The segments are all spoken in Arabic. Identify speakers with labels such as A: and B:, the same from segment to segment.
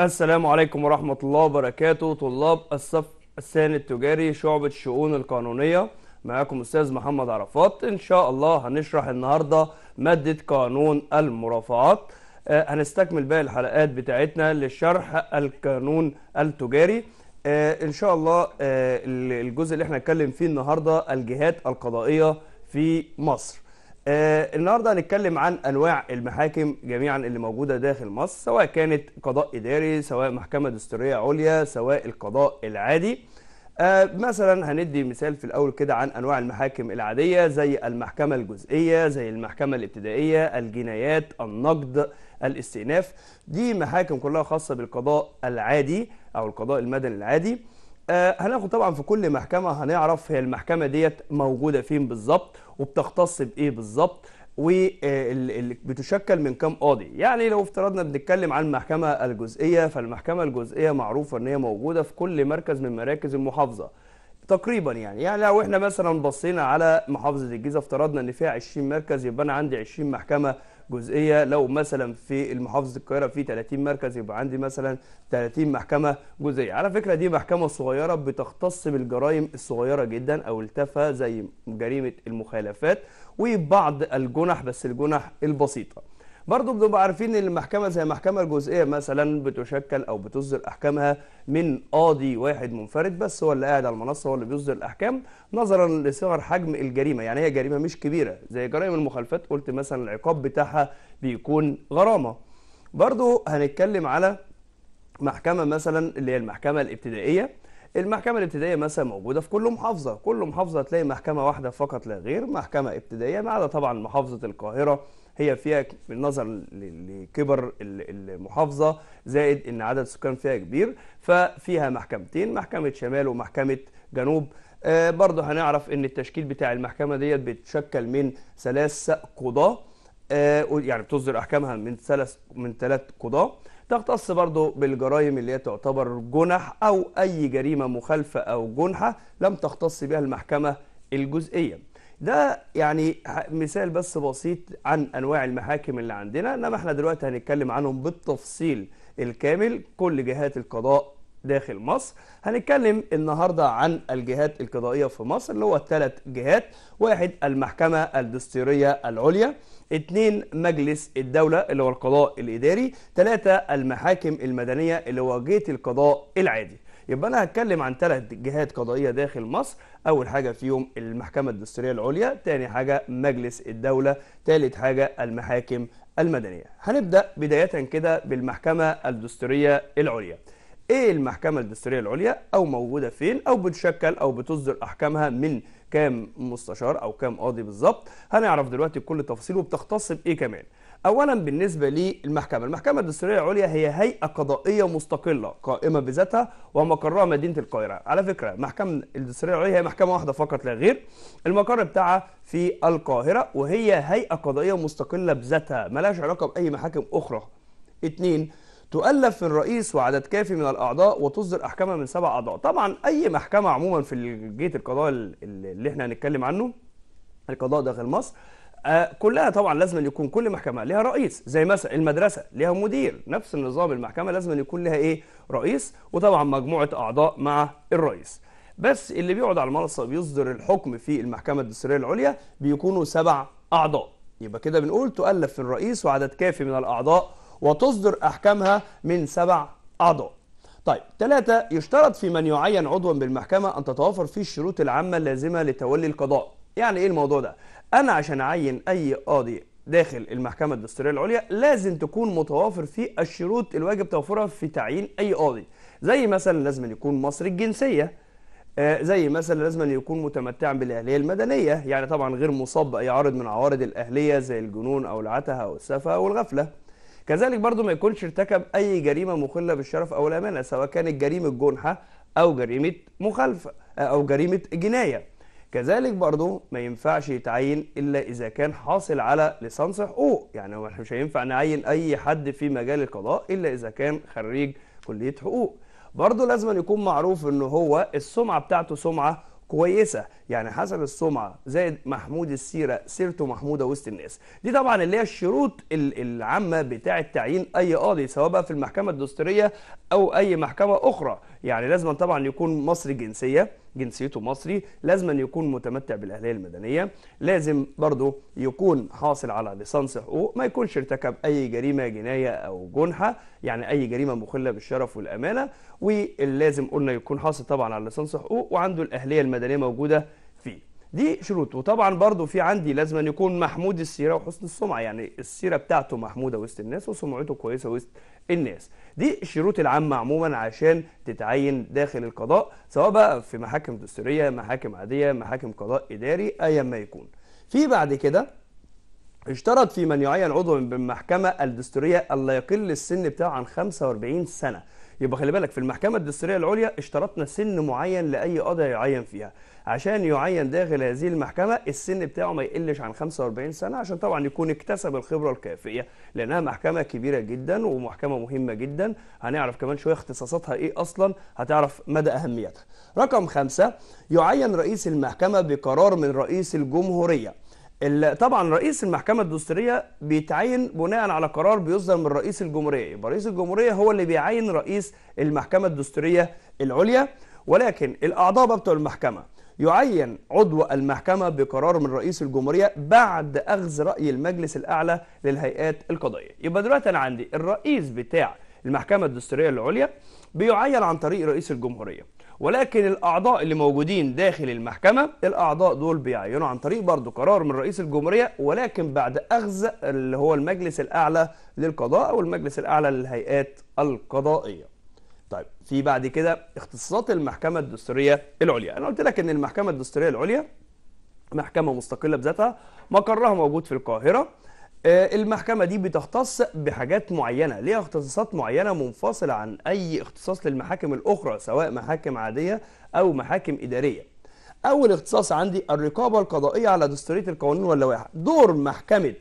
A: السلام عليكم ورحمة الله وبركاته طلاب الصف الثاني التجاري شعبة الشؤون القانونية معاكم أستاذ محمد عرفات إن شاء الله هنشرح النهاردة مادة قانون المرافعات آه، هنستكمل باقي الحلقات بتاعتنا لشرح القانون التجاري آه، إن شاء الله آه، الجزء اللي احنا هنتكلم فيه النهاردة الجهات القضائية في مصر آه النهارده هنتكلم عن انواع المحاكم جميعا اللي موجوده داخل مصر سواء كانت قضاء اداري سواء محكمه دستوريه عليا سواء القضاء العادي آه مثلا هندي مثال في الاول كده عن انواع المحاكم العاديه زي المحكمه الجزئيه زي المحكمه الابتدائيه الجنايات النقد الاستئناف دي محاكم كلها خاصه بالقضاء العادي او القضاء المدني العادي آه، هناخد طبعا في كل محكمه هنعرف هي المحكمه ديت موجوده فين بالظبط وبتختص بايه بالظبط وبتشكل من كام قاضي يعني لو افترضنا بنتكلم عن المحكمه الجزئيه فالمحكمه الجزئيه معروفه ان هي موجوده في كل مركز من مراكز المحافظه تقريبا يعني يعني لو احنا مثلا بصينا على محافظه الجيزه افترضنا ان فيها 20 مركز يبقى انا عندي 20 محكمه جزئيه لو مثلا في المحافظه القاهره في 30 مركز يبقى عندي مثلا 30 محكمه جزئيه على فكره دي محكمه صغيره بتختص بالجرائم الصغيره جدا او التافهه زي جريمه المخالفات وبعض الجنح بس الجنح البسيطه برضو بنبقى عارفين ان المحكمه زي المحكمه الجزئيه مثلا بتشكل او بتصدر احكامها من قاضي واحد منفرد بس هو اللي قاعد على المنصه هو اللي بيصدر الاحكام نظرا لصغر حجم الجريمه يعني هي جريمه مش كبيره زي جرائم المخالفات قلت مثلا العقاب بتاعها بيكون غرامه برضو هنتكلم على محكمه مثلا اللي هي المحكمه الابتدائيه المحكمة الابتدائية مثلا موجودة في كل محافظة، كل محافظة تلاقي محكمة واحدة فقط لا غير، محكمة ابتدائية ما عدا طبعا محافظة القاهرة هي فيها بالنظر لكبر المحافظه زائد ان عدد السكان فيها كبير ففيها محكمتين محكمه شمال ومحكمه جنوب آه، برضه هنعرف ان التشكيل بتاع المحكمه ديت بيتشكل من ثلاث قضاه آه، يعني بتصدر احكامها من ثلاث من ثلاث قضاه تختص برضه بالجرائم اللي هي تعتبر جنح او اي جريمه مخالفه او جنحه لم تختص بها المحكمه الجزئيه ده يعني مثال بس بسيط عن انواع المحاكم اللي عندنا انما احنا دلوقتي هنتكلم عنهم بالتفصيل الكامل كل جهات القضاء داخل مصر هنتكلم النهاردة عن الجهات القضائية في مصر اللي هو الثلاث جهات واحد المحكمة الدستورية العليا اثنين مجلس الدولة اللي هو القضاء الإداري ثلاثة المحاكم المدنية اللي هو جيت القضاء العادي يبقى انا هتكلم عن ثلاث جهات قضائيه داخل مصر اول حاجه فيهم المحكمه الدستوريه العليا ثاني حاجه مجلس الدوله ثالث حاجه المحاكم المدنيه هنبدا بدايه كده بالمحكمه الدستوريه العليا ايه المحكمه الدستوريه العليا او موجوده فين او بتشكل او بتصدر احكامها من كام مستشار او كام قاضي بالظبط هنعرف دلوقتي كل تفاصيل وبتختص بايه كمان اولا بالنسبه للمحكمه المحكمه الدستوريه العليا هي هيئه قضائيه مستقله قائمه بذاتها ومقرها مدينه القاهره على فكره محكمه الدستوريه العليا هي محكمه واحده فقط لا غير المقر بتاعها في القاهره وهي هيئه قضائيه مستقله بذاتها ملهاش علاقه باي محاكم اخرى اتنين تؤلف من رئيس وعدد كافي من الاعضاء وتصدر احكامها من سبع اعضاء طبعا اي محكمه عموما في الجيت القضاء اللي احنا هنتكلم عنه القضاء داخل مصر آه، كلها طبعا لازم يكون كل محكمه ليها رئيس زي مثلا المدرسه ليها مدير نفس النظام المحكمه لازم يكون لها ايه رئيس وطبعا مجموعه اعضاء مع الرئيس بس اللي بيقعد على المنصه بيصدر الحكم في المحكمه الدستوريه العليا بيكونوا سبع اعضاء يبقى كده بنقول تؤلف الرئيس وعدد كافي من الاعضاء وتصدر احكامها من سبع اعضاء طيب ثلاثة يشترط في من يعين عضوا بالمحكمة أن تتوافر فيه الشروط العامة اللازمة لتولي القضاء يعني إيه الموضوع ده؟ انا عشان اعين اي قاضي داخل المحكمه الدستوريه العليا لازم تكون متوافر في الشروط الواجب توفرها في تعيين اي قاضي زي مثلا لازم يكون مصري الجنسيه آه، زي مثلا لازم يكون متمتعا بالاهليه المدنيه يعني طبعا غير مصاب باي عارض من عوارض الاهليه زي الجنون او العتهه او السفه او الغفله كذلك برضو ما يكونش ارتكب اي جريمه مخله بالشرف او الامانه سواء كانت جريمه جنحه او جريمه مخالفه آه، او جريمه جنايه كذلك برضو ما ينفعش يتعين إلا إذا كان حاصل على ليسانس حقوق يعني مش هينفع نعين أي حد في مجال القضاء إلا إذا كان خريج كلية حقوق برضه لازم يكون معروف ان هو السمعه بتاعته سمعه كويسه يعني حسب السمعه زائد محمود السيره سيرته محموده وسط الناس دي طبعا اللي هي الشروط العامه بتاعه تعيين اي قاضي سواء بقى في المحكمه الدستوريه او اي محكمه اخرى يعني لازم طبعا يكون مصري جنسيه جنسيته مصري لازم أن يكون متمتع بالأهلية المدنية لازم برضو يكون حاصل على ليسانس حقوق ما يكونش ارتكب أي جريمة جناية أو جنحة يعني أي جريمة مخلة بالشرف والأمانة ولازم قلنا يكون حاصل طبعا على ليسانس حقوق وعنده الأهلية المدنية موجودة دي شروط وطبعا برضو في عندي لازم أن يكون محمود السيرة وحسن السمعة يعني السيرة بتاعته محمودة وسط الناس وسمعته كويسة وسط الناس دي الشروط العامة عموما عشان تتعين داخل القضاء سواء بقى في محاكم دستورية محاكم عادية محاكم قضاء إداري أيا ما يكون في بعد كده اشترط في من يعين عضوا بالمحكمة الدستورية ألا يقل السن بتاعه عن 45 سنة يبقى خلي بالك في المحكمة الدستورية العليا اشترطنا سن معين لأي قضاء يعين فيها عشان يعين داخل هذه المحكمة السن بتاعه ما يقلش عن 45 سنة عشان طبعا يكون اكتسب الخبرة الكافية لأنها محكمة كبيرة جدا ومحكمة مهمة جدا هنعرف كمان شوية اختصاصاتها إيه أصلا هتعرف مدى أهميتها رقم خمسة يعين رئيس المحكمة بقرار من رئيس الجمهورية طبعا رئيس المحكمه الدستوريه بيتعين بناء على قرار بيصدر من رئيس الجمهوريه يبقى رئيس الجمهوريه هو اللي بيعين رئيس المحكمه الدستوريه العليا ولكن الاعضاء بتوع المحكمه يعين عضو المحكمة بقرار من رئيس الجمهورية بعد أخذ رأي المجلس الأعلى للهيئات القضائية يبقى دلوقتي أنا عندي الرئيس بتاع المحكمة الدستورية العليا بيعين عن طريق رئيس الجمهورية ولكن الأعضاء اللي موجودين داخل المحكمة الأعضاء دول بيعينوا عن طريق برضه قرار من رئيس الجمهورية ولكن بعد أخذ اللي هو المجلس الأعلى للقضاء أو المجلس الأعلى للهيئات القضائية في بعد كده اختصاصات المحكمة الدستورية العليا أنا قلت لك أن المحكمة الدستورية العليا محكمة مستقلة بذاتها مقرها موجود في القاهرة آه، المحكمة دي بتختص بحاجات معينة ليها اختصاصات معينة منفصلة عن أي اختصاص للمحاكم الأخرى سواء محاكم عادية أو محاكم إدارية أول اختصاص عندي الرقابة القضائية على دستورية القوانين واللوائح دور محكمة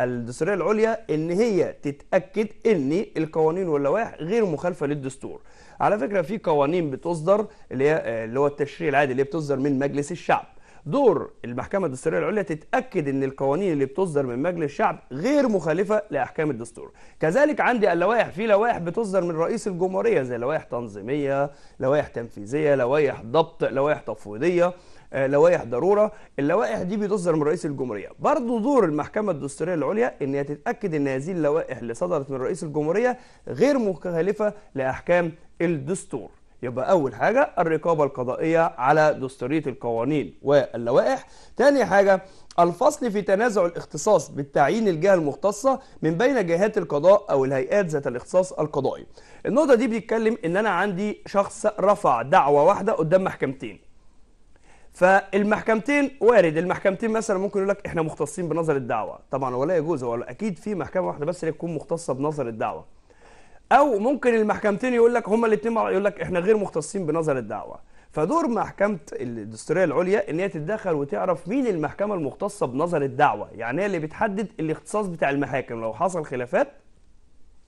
A: الدستورية العليا إن هي تتأكد إن القوانين واللوائح غير مخالفة للدستور على فكره في قوانين بتصدر اللي هي آه، اللي هو التشريع العادي اللي بتصدر من مجلس الشعب دور المحكمة الدستورية العليا تتأكد أن القوانين اللي بتصدر من مجلس الشعب غير مخالفة لأحكام الدستور كذلك عندي اللوائح في لوائح بتصدر من رئيس الجمهورية زي لوائح تنظيمية لوائح تنفيذية لوائح ضبط لوائح تفويضية آه، لوائح ضروره اللوائح دي بتصدر من رئيس الجمهوريه برضه دور المحكمه الدستوريه العليا ان هي تتاكد ان هذه اللوائح اللي صدرت من رئيس الجمهوريه غير مخالفه لاحكام الدستور يبقى أول حاجة الرقابة القضائية على دستورية القوانين واللوائح تاني حاجة الفصل في تنازع الاختصاص بالتعيين الجهة المختصة من بين جهات القضاء أو الهيئات ذات الاختصاص القضائي النقطة دي بيتكلم إن أنا عندي شخص رفع دعوة واحدة قدام محكمتين فالمحكمتين وارد المحكمتين مثلا ممكن يقول لك احنا مختصين بنظر الدعوه طبعا ولا يجوز هو اكيد في محكمه واحده بس اللي تكون مختصه بنظر الدعوه او ممكن المحكمتين يقول لك هما الاثنين يقول لك احنا غير مختصين بنظر الدعوه فدور محكمه الدستوريه العليا ان هي تتدخل وتعرف مين المحكمه المختصه بنظر الدعوه يعني هي اللي بتحدد الاختصاص بتاع المحاكم لو حصل خلافات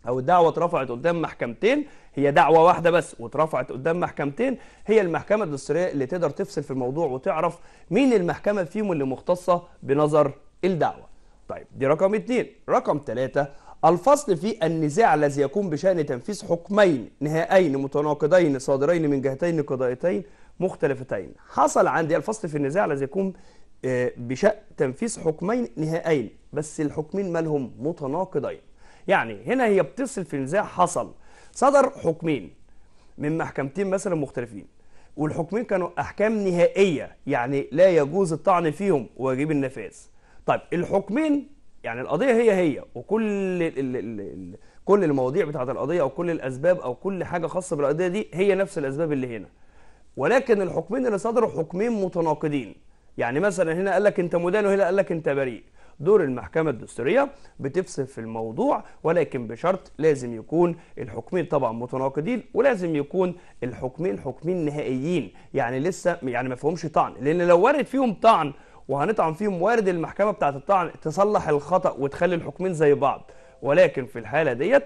A: او الدعوه اترفعت قدام محكمتين هي دعوه واحده بس واترفعت قدام محكمتين هي المحكمه الدستوريه اللي تقدر تفصل في الموضوع وتعرف مين المحكمه فيهم اللي مختصه بنظر الدعوه طيب دي رقم اتنين رقم تلاته الفصل في النزاع الذي يكون بشأن تنفيذ حكمين نهائيين متناقضين صادرين من جهتين قضائيتين مختلفتين حصل عندي الفصل في النزاع الذي يكون آه، بشأن تنفيذ حكمين نهائيين بس الحكمين مالهم متناقضين يعني هنا هي بتفصل في النزاع حصل صدر حكمين من محكمتين مثلا مختلفين والحكمين كانوا أحكام نهائية يعني لا يجوز الطعن فيهم ويجب النفاذ طيب الحكمين يعني القضيه هي هي وكل ال ال الـ كل المواضيع بتاعه القضيه او كل الاسباب او كل حاجه خاصه بالقضيه دي هي نفس الاسباب اللي هنا ولكن الحكمين اللي صدروا حكمين متناقضين يعني مثلا هنا قال لك انت مدان وهنا قال لك انت بريء دور المحكمة الدستورية بتفصل في الموضوع ولكن بشرط لازم يكون الحكمين طبعا متناقضين ولازم يكون الحكمين حكمين نهائيين يعني لسه يعني ما فيهمش طعن لأن لو ورد فيهم طعن وهنطعن فيهم وارد المحكمه بتاعه الطعن تصلح الخطا وتخلي الحكمين زي بعض ولكن في الحاله ديت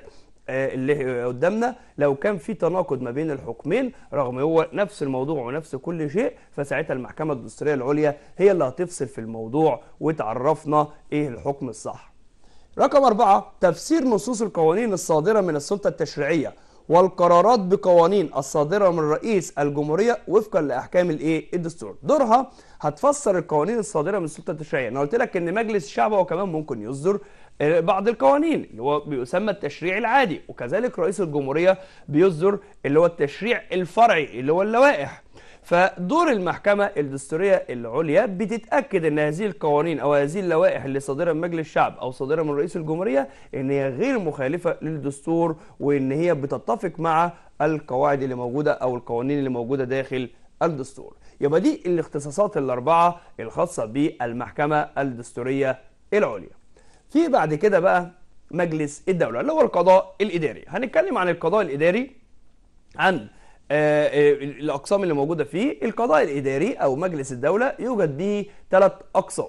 A: آه، اللي قدامنا لو كان في تناقض ما بين الحكمين رغم هو نفس الموضوع ونفس كل شيء فساعتها المحكمة الدستورية العليا هي اللي هتفصل في الموضوع وتعرفنا ايه الحكم الصح رقم أربعة تفسير نصوص القوانين الصادرة من السلطة التشريعية والقرارات بقوانين الصادرة من رئيس الجمهورية وفقا لأحكام الإيه؟ الدستور دورها هتفسر القوانين الصادرة من السلطة التشريعية أنا قلت لك إن مجلس الشعب هو كمان ممكن يصدر آه، بعض القوانين اللي هو بيسمى التشريع العادي وكذلك رئيس الجمهورية بيصدر اللي هو التشريع الفرعي اللي هو اللوائح فدور المحكمة الدستورية العليا بتتأكد أن هذه القوانين أو هذه اللوائح اللي صادرة من مجلس الشعب أو صادرة من رئيس الجمهورية أن هي غير مخالفة للدستور وأن هي بتتفق مع القواعد اللي موجودة أو القوانين اللي موجودة داخل الدستور يبقى دي الاختصاصات الأربعة الخاصة بالمحكمة الدستورية العليا في بعد كده بقى مجلس الدولة اللي هو القضاء الإداري هنتكلم عن القضاء الإداري عن آه، آه، الاقسام اللي موجوده فيه القضاء الاداري او مجلس الدوله يوجد به ثلاث اقسام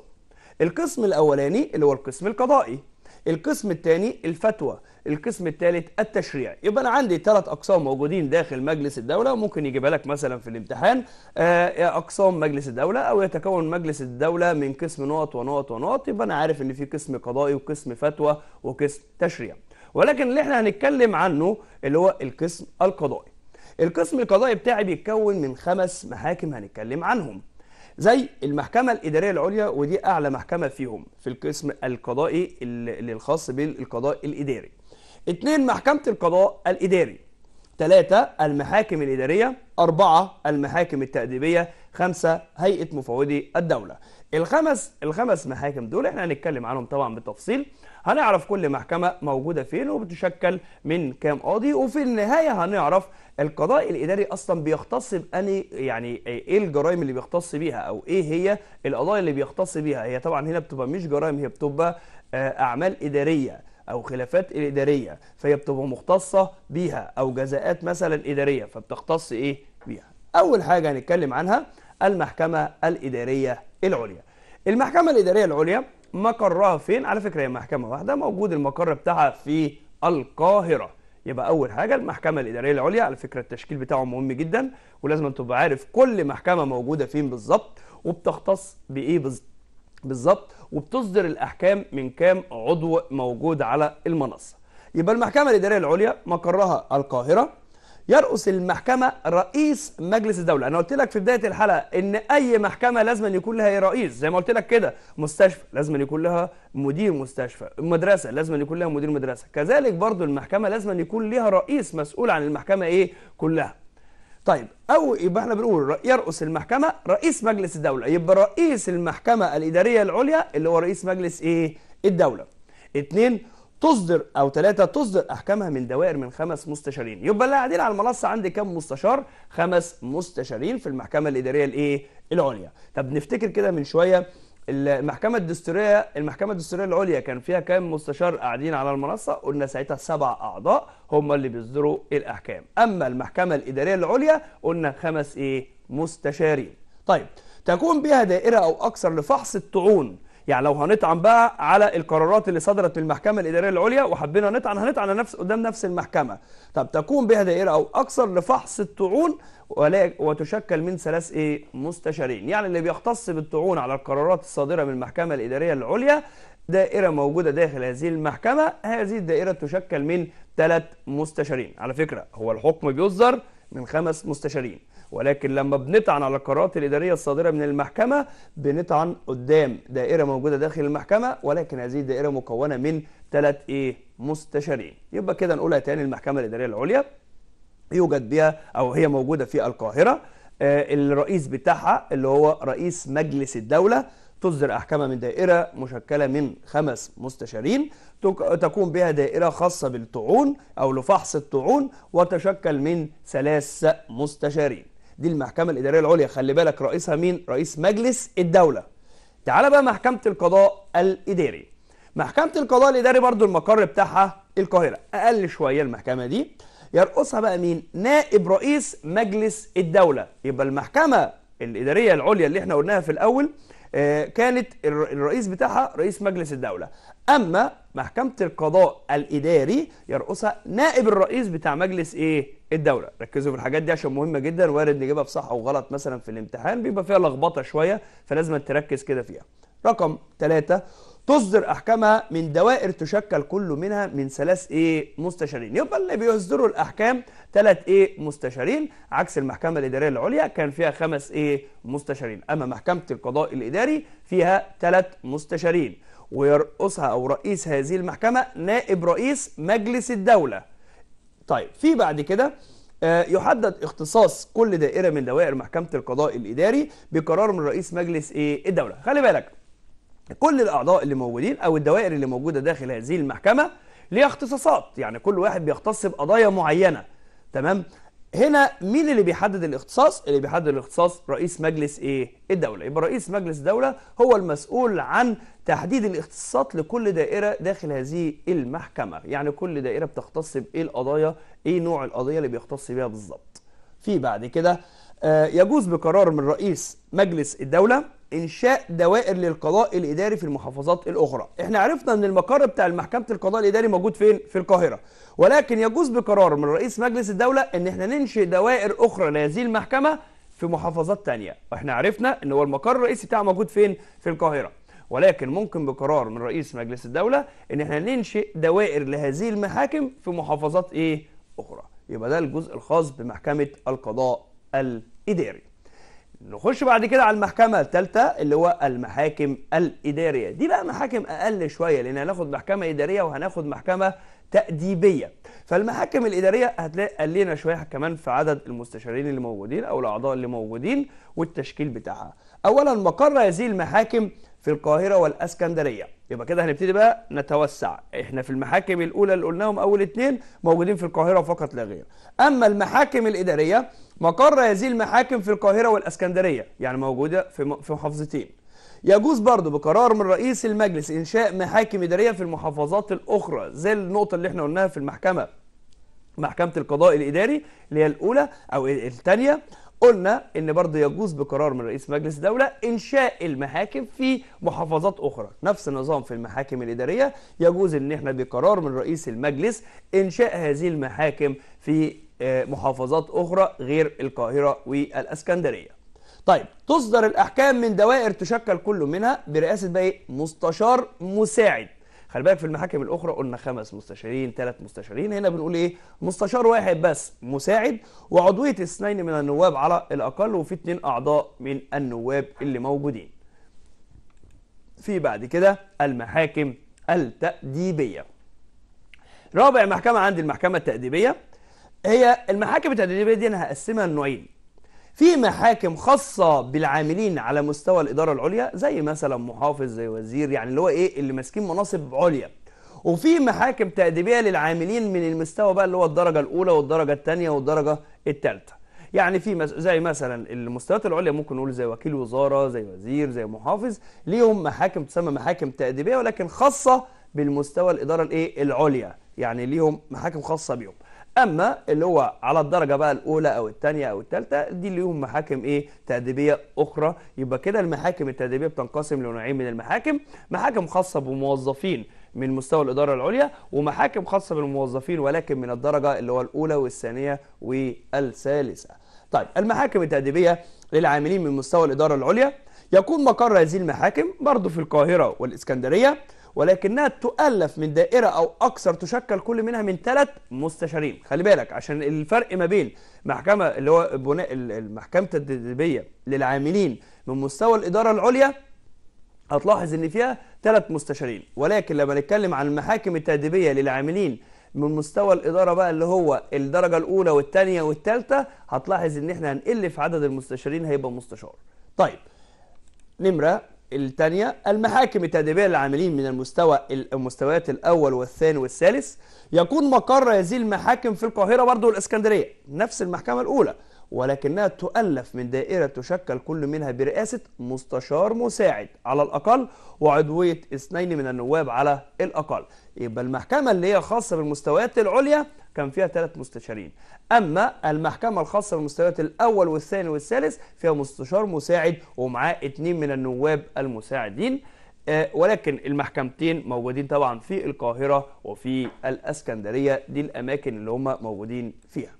A: القسم الاولاني اللي هو القسم القضائي القسم الثاني الفتوى القسم الثالث التشريع يبقى انا عندي ثلاث اقسام موجودين داخل مجلس الدوله ممكن يجيبها لك مثلا في الامتحان آه، اقسام مجلس الدوله او يتكون مجلس الدوله من قسم نقط ونقط ونقط يبقى انا عارف ان في قسم قضائي وقسم فتوى وقسم تشريع ولكن اللي احنا هنتكلم عنه اللي هو القسم القضائي القسم القضائي بتاعي بيتكون من خمس محاكم هنتكلم عنهم زي المحكمة الإدارية العليا ودي أعلى محكمة فيهم في القسم القضائي اللي الخاص بالقضاء الإداري اتنين محكمة القضاء الإداري تلاتة المحاكم الإدارية أربعة المحاكم التأديبية خمسة هيئة مفوضي الدولة الخمس الخمس محاكم دول احنا هنتكلم عنهم طبعا بالتفصيل هنعرف كل محكمة موجودة فين وبتشكل من كام قاضي وفي النهاية هنعرف القضاء الإداري أصلا بيختص بأني يعني إيه الجرائم اللي بيختص بيها أو إيه هي القضايا اللي بيختص بيها هي طبعا هنا بتبقى مش جرائم هي بتبقى آه، أعمال إدارية او خلافات اداريه فهي بتبقى مختصه بيها او جزاءات مثلا اداريه فبتختص ايه بيها اول حاجه هنتكلم عنها المحكمه الاداريه العليا المحكمة الإدارية العليا مقرها فين؟ على فكرة هي محكمة واحدة موجود المقر بتاعها في القاهرة يبقى أول حاجة المحكمة الإدارية العليا على فكرة التشكيل بتاعه مهم جدا ولازم تبقى عارف كل محكمة موجودة فين بالظبط وبتختص بإيه بالظبط وبتصدر الأحكام من كام عضو موجود على المنصة يبقى المحكمة الإدارية العليا مقرها القاهرة يرأس المحكمة رئيس مجلس الدولة أنا قلت لك في بداية الحلقة إن أي محكمة لازم يكون لها رئيس زي ما قلت لك كده مستشفى لازم يكون لها مدير مستشفى مدرسة لازم يكون لها مدير مدرسة كذلك برضو المحكمة لازم يكون لها رئيس مسؤول عن المحكمة إيه كلها طيب او يبقى احنا بنقول يرأس المحكمه رئيس مجلس الدوله يبقى رئيس المحكمه الاداريه العليا اللي هو رئيس مجلس ايه الدوله اتنين تصدر او ثلاثه تصدر احكامها من دوائر من خمس مستشارين يبقى اللي قاعدين على المنصه عندي كام مستشار خمس مستشارين في المحكمه الاداريه الايه العليا طب نفتكر كده من شويه المحكمه الدستوريه المحكمه الدستوريه العليا كان فيها كام مستشار قاعدين على المنصه قلنا ساعتها سبع اعضاء هم اللي بيصدروا الاحكام اما المحكمه الاداريه العليا قلنا خمس ايه مستشارين طيب تكون بها دائره او اكثر لفحص الطعون يعني لو هنطعن بقى على القرارات اللي صدرت من المحكمه الاداريه العليا وحبينا نطعن هنطعن على نفس قدام نفس المحكمه طب تكون بها دائره او اكثر لفحص الطعون وتشكل من ثلاث ايه مستشارين يعني اللي بيختص بالطعون على القرارات الصادره من المحكمه الاداريه العليا دائرة موجودة داخل هذه المحكمة هذه الدائرة تشكل من ثلاث مستشارين على فكرة هو الحكم بيصدر من خمس مستشارين ولكن لما بنطعن على القرارات الإدارية الصادرة من المحكمة بنطعن قدام دائرة موجودة داخل المحكمة ولكن هذه الدائرة مكونة من ثلاث إيه مستشارين يبقى كده نقولها تاني المحكمة الإدارية العليا يوجد بها أو هي موجودة في القاهرة آه، الرئيس بتاعها اللي هو رئيس مجلس الدولة تصدر أحكامها من دائرة مشكلة من خمس مستشارين تقوم بها دائرة خاصة بالطعون أو لفحص الطعون وتشكل من ثلاث مستشارين دي المحكمة الإدارية العليا خلي بالك رئيسها مين؟ رئيس مجلس الدولة تعال بقى محكمة القضاء الإداري محكمة القضاء الإداري برضو المقر بتاعها القاهرة أقل شوية المحكمة دي يرقصها بقى مين؟ نائب رئيس مجلس الدولة يبقى المحكمة الإدارية العليا اللي احنا قلناها في الأول آه، كانت الرئيس بتاعها رئيس مجلس الدولة أما محكمة القضاء الإداري يرأسها نائب الرئيس بتاع مجلس إيه؟ الدولة ركزوا في الحاجات دي عشان مهمة جدا وارد نجيبها في بصح وغلط مثلا في الامتحان بيبقى فيها لخبطة شوية فلازم تركز كده فيها رقم ثلاثة تصدر احكامها من دوائر تشكل كل منها من ثلاث ايه مستشارين يبقى اللي بيصدروا الاحكام ثلاث ايه مستشارين عكس المحكمه الاداريه العليا كان فيها خمس ايه مستشارين اما محكمه القضاء الاداري فيها ثلاث مستشارين ويرأسها او رئيس هذه المحكمه نائب رئيس مجلس الدوله طيب في بعد كده آه، يحدد اختصاص كل دائره من دوائر محكمه القضاء الاداري بقرار من رئيس مجلس ايه الدوله خلي بالك كل الأعضاء اللي موجودين أو الدوائر اللي موجودة داخل هذه المحكمة ليها اختصاصات يعني كل واحد بيختص بقضايا معينة تمام هنا مين اللي بيحدد الاختصاص اللي بيحدد الاختصاص رئيس مجلس ايه الدوله يبقى رئيس مجلس الدوله هو المسؤول عن تحديد الاختصاصات لكل دائره داخل هذه المحكمه يعني كل دائره بتختص بايه القضايا ايه نوع القضيه اللي بيختص بيها بالظبط في بعد كده آه، يجوز بقرار من رئيس مجلس الدولة إنشاء دوائر للقضاء الإداري في المحافظات الأخرى احنا عرفنا أن المقر بتاع المحكمة القضاء الإداري موجود فين؟ في القاهرة ولكن يجوز بقرار من رئيس مجلس الدولة أن احنا ننشئ دوائر أخرى لهذه المحكمة في محافظات تانية واحنا عرفنا أن هو المقر الرئيسي بتاعه موجود فين؟ في القاهرة ولكن ممكن بقرار من رئيس مجلس الدولة أن احنا ننشئ دوائر لهذه المحاكم في محافظات إيه؟ أخرى يبقى ده الجزء الخاص بمحكمة القضاء الإداري إداري نخش بعد كده على المحكمة الثالثة اللي هو المحاكم الإدارية دي بقى محاكم أقل شوية لأن هناخد محكمة إدارية وهناخد محكمة تأديبية فالمحاكم الإدارية هتلاقي قلينا شوية كمان في عدد المستشارين اللي موجودين أو الأعضاء اللي موجودين والتشكيل بتاعها أولا مقر هذه المحاكم في القاهرة والأسكندرية يبقى كده هنبتدي بقى نتوسع احنا في المحاكم الأولى اللي قلناهم أول اتنين موجودين في القاهرة فقط لا غير أما المحاكم الإدارية مقر هذه المحاكم في القاهرة والأسكندرية يعني موجودة في محافظتين يجوز برضه بقرار من رئيس المجلس إنشاء محاكم إدارية في المحافظات الأخرى زي النقطة اللي احنا قلناها في المحكمة محكمة القضاء الإداري اللي هي الأولى أو الثانية قلنا ان برضه يجوز بقرار من رئيس مجلس الدوله انشاء المحاكم في محافظات اخرى نفس النظام في المحاكم الاداريه يجوز ان احنا بقرار من رئيس المجلس انشاء هذه المحاكم في آه، محافظات أخرى غير القاهرة والأسكندرية طيب تصدر الأحكام من دوائر تشكل كل منها برئاسة بقى إيه؟ مستشار مساعد خلي بالك في المحاكم الاخرى قلنا خمس مستشارين ثلاث مستشارين هنا بنقول ايه مستشار واحد بس مساعد وعضويه اثنين من النواب على الاقل وفي اثنين اعضاء من النواب اللي موجودين في بعد كده المحاكم التأديبيه رابع محكمه عندي المحكمه التأديبيه هي المحاكم التأديبية دي أنا هقسمها لنوعين في محاكم خاصة بالعاملين على مستوى الإدارة العليا زي مثلا محافظ زي وزير يعني اللي هو إيه اللي ماسكين مناصب عليا وفي محاكم تأديبية للعاملين من المستوى بقى اللي هو الدرجة الأولى والدرجة الثانية والدرجة الثالثة يعني في زي مثلا المستويات العليا ممكن نقول زي وكيل وزارة زي وزير زي محافظ ليهم محاكم تسمى محاكم تأديبية ولكن خاصة بالمستوى الإدارة الإيه العليا يعني ليهم محاكم خاصة بيهم اما اللي هو على الدرجه بقى الاولى او الثانيه او الثالثه دي ليهم محاكم ايه تاديبيه اخرى يبقى كده المحاكم التاديبيه بتنقسم لنوعين من المحاكم محاكم خاصه بموظفين من مستوى الإدارة العليا ومحاكم خاصة بالموظفين ولكن من الدرجة اللي هو الأولى والثانية والثالثة طيب المحاكم التأديبية للعاملين من مستوى الإدارة العليا يكون مقر هذه المحاكم برضه في القاهرة والإسكندرية ولكنها تؤلف من دائرة أو أكثر تشكل كل منها من ثلاث مستشارين خلي بالك عشان الفرق ما بين محكمة اللي هو بناء المحكمة التدريبية للعاملين من مستوى الإدارة العليا هتلاحظ ان فيها ثلاث مستشارين ولكن لما نتكلم عن المحاكم التدريبيه للعاملين من مستوى الإدارة بقى اللي هو الدرجة الأولى والثانية والثالثة هتلاحظ إن إحنا هنقل في عدد المستشارين هيبقى مستشار. طيب نمرة الثانية المحاكم التأديبية للعاملين من المستوى المستويات الأول والثاني والثالث يكون مقر هذه المحاكم في القاهرة برضه والإسكندرية نفس المحكمة الأولى ولكنها تؤلف من دائرة تشكل كل منها برئاسة مستشار مساعد على الأقل وعضوية اثنين من النواب على الأقل يبقى المحكمة اللي هي خاصة بالمستويات العليا كان فيها ثلاث مستشارين أما المحكمة الخاصة بالمستويات الأول والثاني والثالث فيها مستشار مساعد ومعاه اتنين من النواب المساعدين آه، ولكن المحكمتين موجودين طبعا في القاهرة وفي الأسكندرية دي الأماكن اللي هم موجودين فيها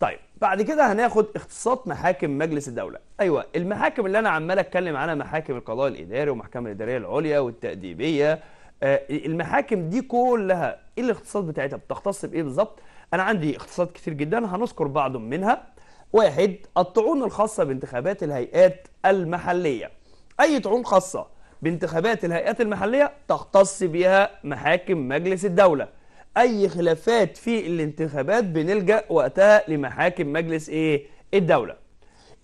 A: طيب بعد كده هناخد اختصاص محاكم مجلس الدولة أيوة المحاكم اللي أنا عمال أتكلم عنها محاكم القضاء الإداري والمحكمة الإدارية العليا والتأديبية آه، المحاكم دي كلها ايه الاختصاصات بتاعتها بتختص بايه بالظبط انا عندي اختصاصات كتير جدا هنذكر بعض منها واحد الطعون الخاصه بانتخابات الهيئات المحليه اي طعون خاصه بانتخابات الهيئات المحليه تختص بها محاكم مجلس الدوله اي خلافات في الانتخابات بنلجا وقتها لمحاكم مجلس ايه الدوله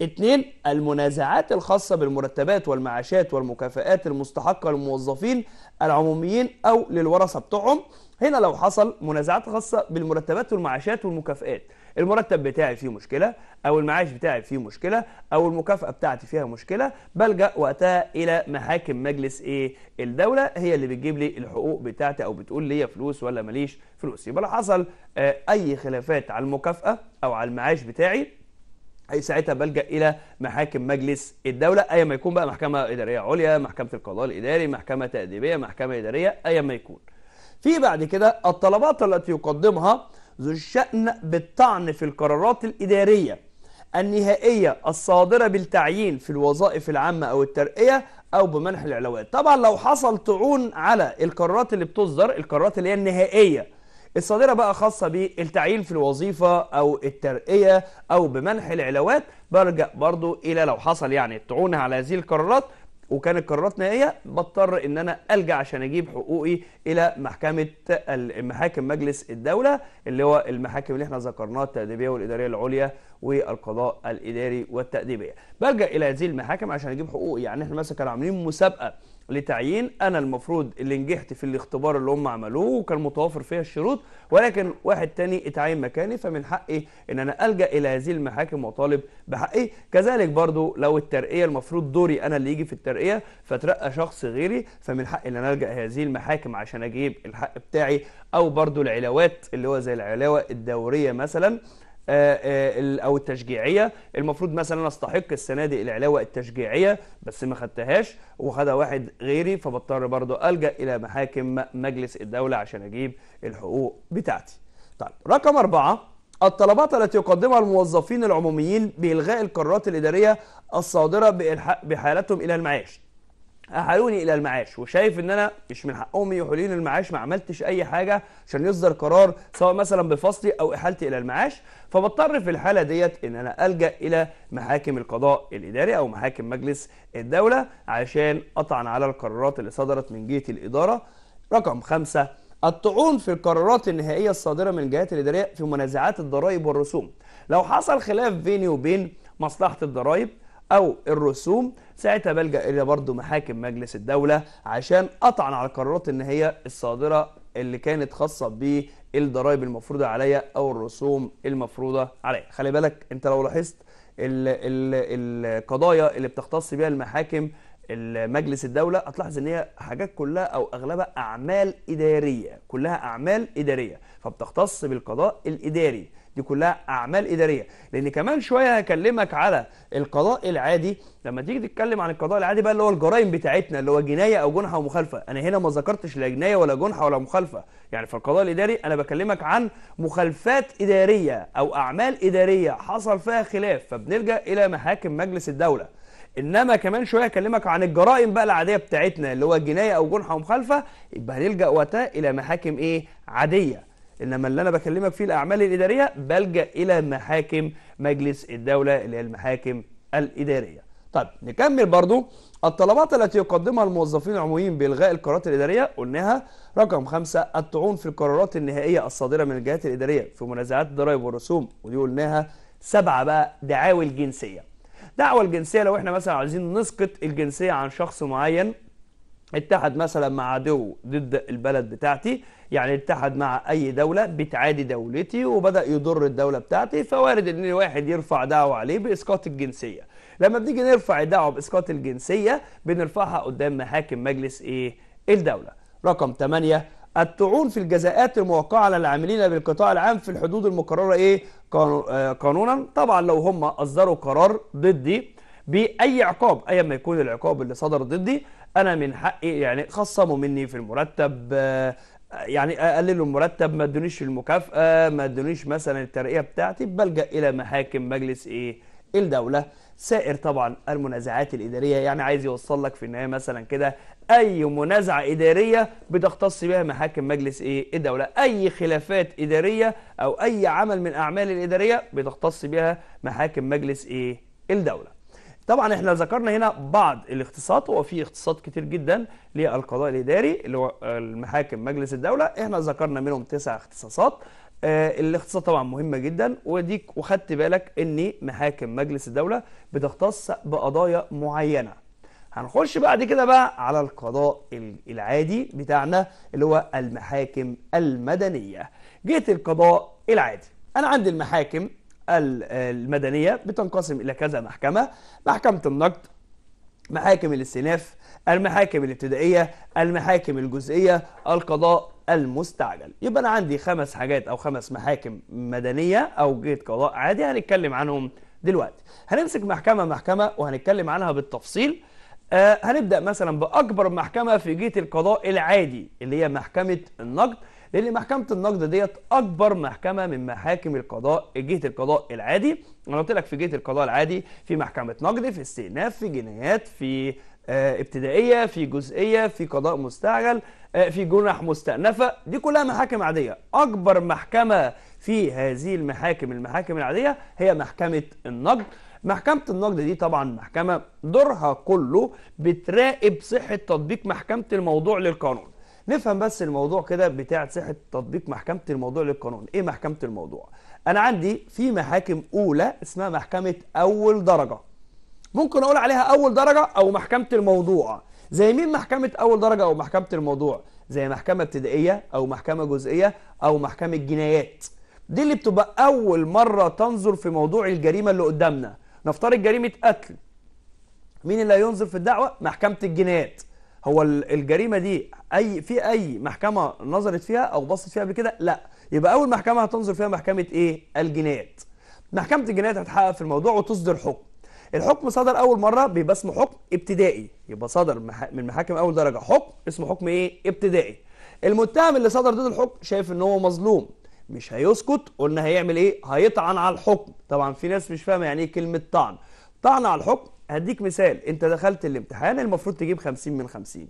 A: اتنين المنازعات الخاصة بالمرتبات والمعاشات والمكافآت المستحقة للموظفين العموميين أو للورثة بتوعهم هنا لو حصل منازعات خاصة بالمرتبات والمعاشات والمكافآت المرتب بتاعي فيه مشكلة أو المعاش بتاعي فيه مشكلة أو المكافأة بتاعتي فيها مشكلة بلجأ وقتها إلى محاكم مجلس إيه الدولة هي اللي بتجيب لي الحقوق بتاعتي أو بتقول لي فلوس ولا ماليش فلوس يبقى لو حصل آه، أي خلافات على المكافأة أو على المعاش بتاعي اي ساعتها بلجا الى محاكم مجلس الدوله اي ما يكون بقى محكمه اداريه عليا محكمه القضاء الاداري محكمه تاديبيه محكمه اداريه اي ما يكون في بعد كده الطلبات التي يقدمها ذو الشان بالطعن في القرارات الاداريه النهائيه الصادره بالتعيين في الوظائف العامه او الترقيه او بمنح العلاوات طبعا لو حصل طعون على القرارات اللي بتصدر القرارات اللي هي النهائيه الصادرة بقى خاصة بالتعيين في الوظيفة أو الترقية أو بمنح العلاوات برجع برضو إلى لو حصل يعني الطعون على هذه القرارات وكانت قرارات نهائيه بضطر ان انا الجا عشان اجيب حقوقي الى محكمه المحاكم مجلس الدوله اللي هو المحاكم اللي احنا ذكرناها التاديبيه والاداريه العليا والقضاء الاداري والتاديبيه. بلجا الى هذه المحاكم عشان اجيب حقوقي يعني احنا مثلا كانوا عاملين مسابقه لتعيين انا المفروض اللي نجحت في الاختبار اللي هم عملوه وكان متوافر فيها الشروط ولكن واحد تاني اتعين مكاني فمن حقي ان انا الجا الى هذه المحاكم واطالب بحقي كذلك برضو لو الترقيه المفروض دوري انا اللي يجي في الترقيه فترقى شخص غيري فمن حقي ان انا الجا هذه المحاكم عشان اجيب الحق بتاعي او برضو العلاوات اللي هو زي العلاوه الدوريه مثلا آه، آه، او التشجيعيه المفروض مثلا استحق السنه دي العلاوه التشجيعيه بس ما خدتهاش وخدها واحد غيري فبضطر برضه الجا الى محاكم مجلس الدوله عشان اجيب الحقوق بتاعتي. طيب رقم اربعه الطلبات التي يقدمها الموظفين العموميين بإلغاء القرارات الإدارية الصادرة بحالتهم إلى المعاش احالوني الى المعاش وشايف ان انا مش من حقهم يحولوني المعاش ما عملتش اي حاجه عشان يصدر قرار سواء مثلا بفصلي او احالتي الى المعاش فبضطر في الحاله ديت ان انا الجا الى محاكم القضاء الاداري او محاكم مجلس الدوله عشان اطعن على القرارات اللي صدرت من جهه الاداره رقم خمسة الطعون في القرارات النهائية الصادرة من الجهات الإدارية في منازعات الضرائب والرسوم لو حصل خلاف بيني وبين مصلحة الضرائب أو الرسوم ساعتها بلجأ إلى برضه محاكم مجلس الدولة عشان أطعن على القرارات إن هي الصادرة اللي كانت خاصة بالضرايب المفروضة عليا أو الرسوم المفروضة عليا خلي بالك أنت لو لاحظت ال ال القضايا اللي بتختص بها المحاكم مجلس الدولة هتلاحظ ان هي حاجات كلها او اغلبها اعمال ادارية كلها اعمال ادارية فبتختص بالقضاء الاداري دي كلها اعمال اداريه لان كمان شويه هكلمك على القضاء العادي لما تيجي تتكلم عن القضاء العادي بقى اللي هو الجرائم بتاعتنا اللي هو جنايه او جنحه ومخالفه انا هنا ما ذكرتش لا جنايه ولا جنحه ولا مخالفه يعني في القضاء الاداري انا بكلمك عن مخالفات اداريه او اعمال اداريه حصل فيها خلاف فبنلجا الى محاكم مجلس الدوله انما كمان شويه اكلمك عن الجرائم بقى العاديه بتاعتنا اللي هو جنايه او جنحه ومخالفه يبقى هنلجا وقتها الى محاكم ايه عاديه إنما اللي أنا بكلمك فيه الأعمال الإدارية بلجأ إلى محاكم مجلس الدولة اللي هي المحاكم الإدارية طيب نكمل برضو الطلبات التي يقدمها الموظفين العموميين بإلغاء القرارات الإدارية قلناها رقم خمسة الطعون في القرارات النهائية الصادرة من الجهات الإدارية في منازعات الضرائب والرسوم ودي قلناها سبعة بقى دعاوي الجنسية دعوة الجنسية لو احنا مثلا عايزين نسقط الجنسية عن شخص معين اتحد مثلا مع عدو ضد البلد بتاعتي يعني اتحد مع اي دوله بتعادي دولتي وبدا يضر الدوله بتاعتي فوارد ان واحد يرفع دعوه عليه باسقاط الجنسيه لما بنيجي نرفع الدعوه باسقاط الجنسيه بنرفعها قدام محاكم مجلس ايه الدوله رقم 8 الطعون في الجزاءات الموقعة على العاملين بالقطاع العام في الحدود المقررة إيه آه، قانونا طبعا لو هم أصدروا قرار ضدي بأي عقاب أيا ما يكون العقاب اللي صدر ضدي انا من حقي يعني خصموا مني في المرتب آه، يعني اقللوا المرتب ما ادونيش المكافاه ما ادونيش مثلا الترقيه بتاعتي بلجا الى محاكم مجلس ايه الدوله سائر طبعا المنازعات الاداريه يعني عايز يوصل لك في النهايه مثلا كده اي منازعه اداريه بتختص بها محاكم مجلس ايه الدوله اي خلافات اداريه او اي عمل من اعمال الاداريه بتختص بها محاكم مجلس ايه الدوله طبعا احنا ذكرنا هنا بعض الاختصاصات هو في اختصاصات كتير جدا للقضاء الاداري اللي هو المحاكم مجلس الدوله احنا ذكرنا منهم تسع اختصاصات آه الاختصاصات طبعا مهمه جدا وديك وخدت بالك ان محاكم مجلس الدوله بتختص بقضايا معينه هنخش بعد كده بقى على القضاء العادي بتاعنا اللي هو المحاكم المدنيه جيت القضاء العادي انا عندي المحاكم المدنية بتنقسم إلى كذا محكمة محكمة النقد محاكم الاستئناف المحاكم الابتدائية المحاكم الجزئية القضاء المستعجل يبقى أنا عندي خمس حاجات أو خمس محاكم مدنية أو جيت قضاء عادي هنتكلم عنهم دلوقتي هنمسك محكمة محكمة وهنتكلم عنها بالتفصيل آه، هنبدأ مثلا بأكبر محكمة في جيت القضاء العادي اللي هي محكمة النقد لان محكمه النقد ديت اكبر محكمه من محاكم القضاء جهه القضاء العادي انا قلت لك في جهه القضاء العادي في محكمه نقد في استئناف في جنايات في آه، ابتدائيه في جزئيه في قضاء مستعجل آه، في جنح مستأنفه دي كلها محاكم عاديه اكبر محكمه في هذه المحاكم المحاكم العاديه هي محكمه النقد محكمة النقد دي طبعا محكمة دورها كله بتراقب صحة تطبيق محكمة الموضوع للقانون نفهم بس الموضوع كده بتاع صحه تطبيق محكمه الموضوع للقانون ايه محكمه الموضوع انا عندي في محاكم اولى اسمها محكمه اول درجه ممكن اقول عليها اول درجه او محكمه الموضوع زي مين محكمه اول درجه او محكمه الموضوع زي محكمه ابتدائيه او محكمه جزئيه او محكمه جنايات دي اللي بتبقى اول مره تنظر في موضوع الجريمه اللي قدامنا نفترض جريمه قتل مين اللي هينظر في الدعوه محكمه الجنايات هو الجريمه دي اي في اي محكمه نظرت فيها او بصت فيها قبل كده لا يبقى اول محكمه هتنظر فيها محكمه ايه الجنايات محكمه الجنايات هتحقق في الموضوع وتصدر حكم الحكم صدر اول مره بيبقى اسمه حكم ابتدائي يبقى صدر من محاكم اول درجه حكم اسمه حكم ايه ابتدائي المتهم اللي صدر ضد الحكم شايف ان هو مظلوم مش هيسكت قلنا هيعمل ايه هيطعن على الحكم طبعا في ناس مش فاهمه يعني ايه كلمه طعن طعن على الحكم هديك مثال انت دخلت الامتحان المفروض تجيب 50 من 50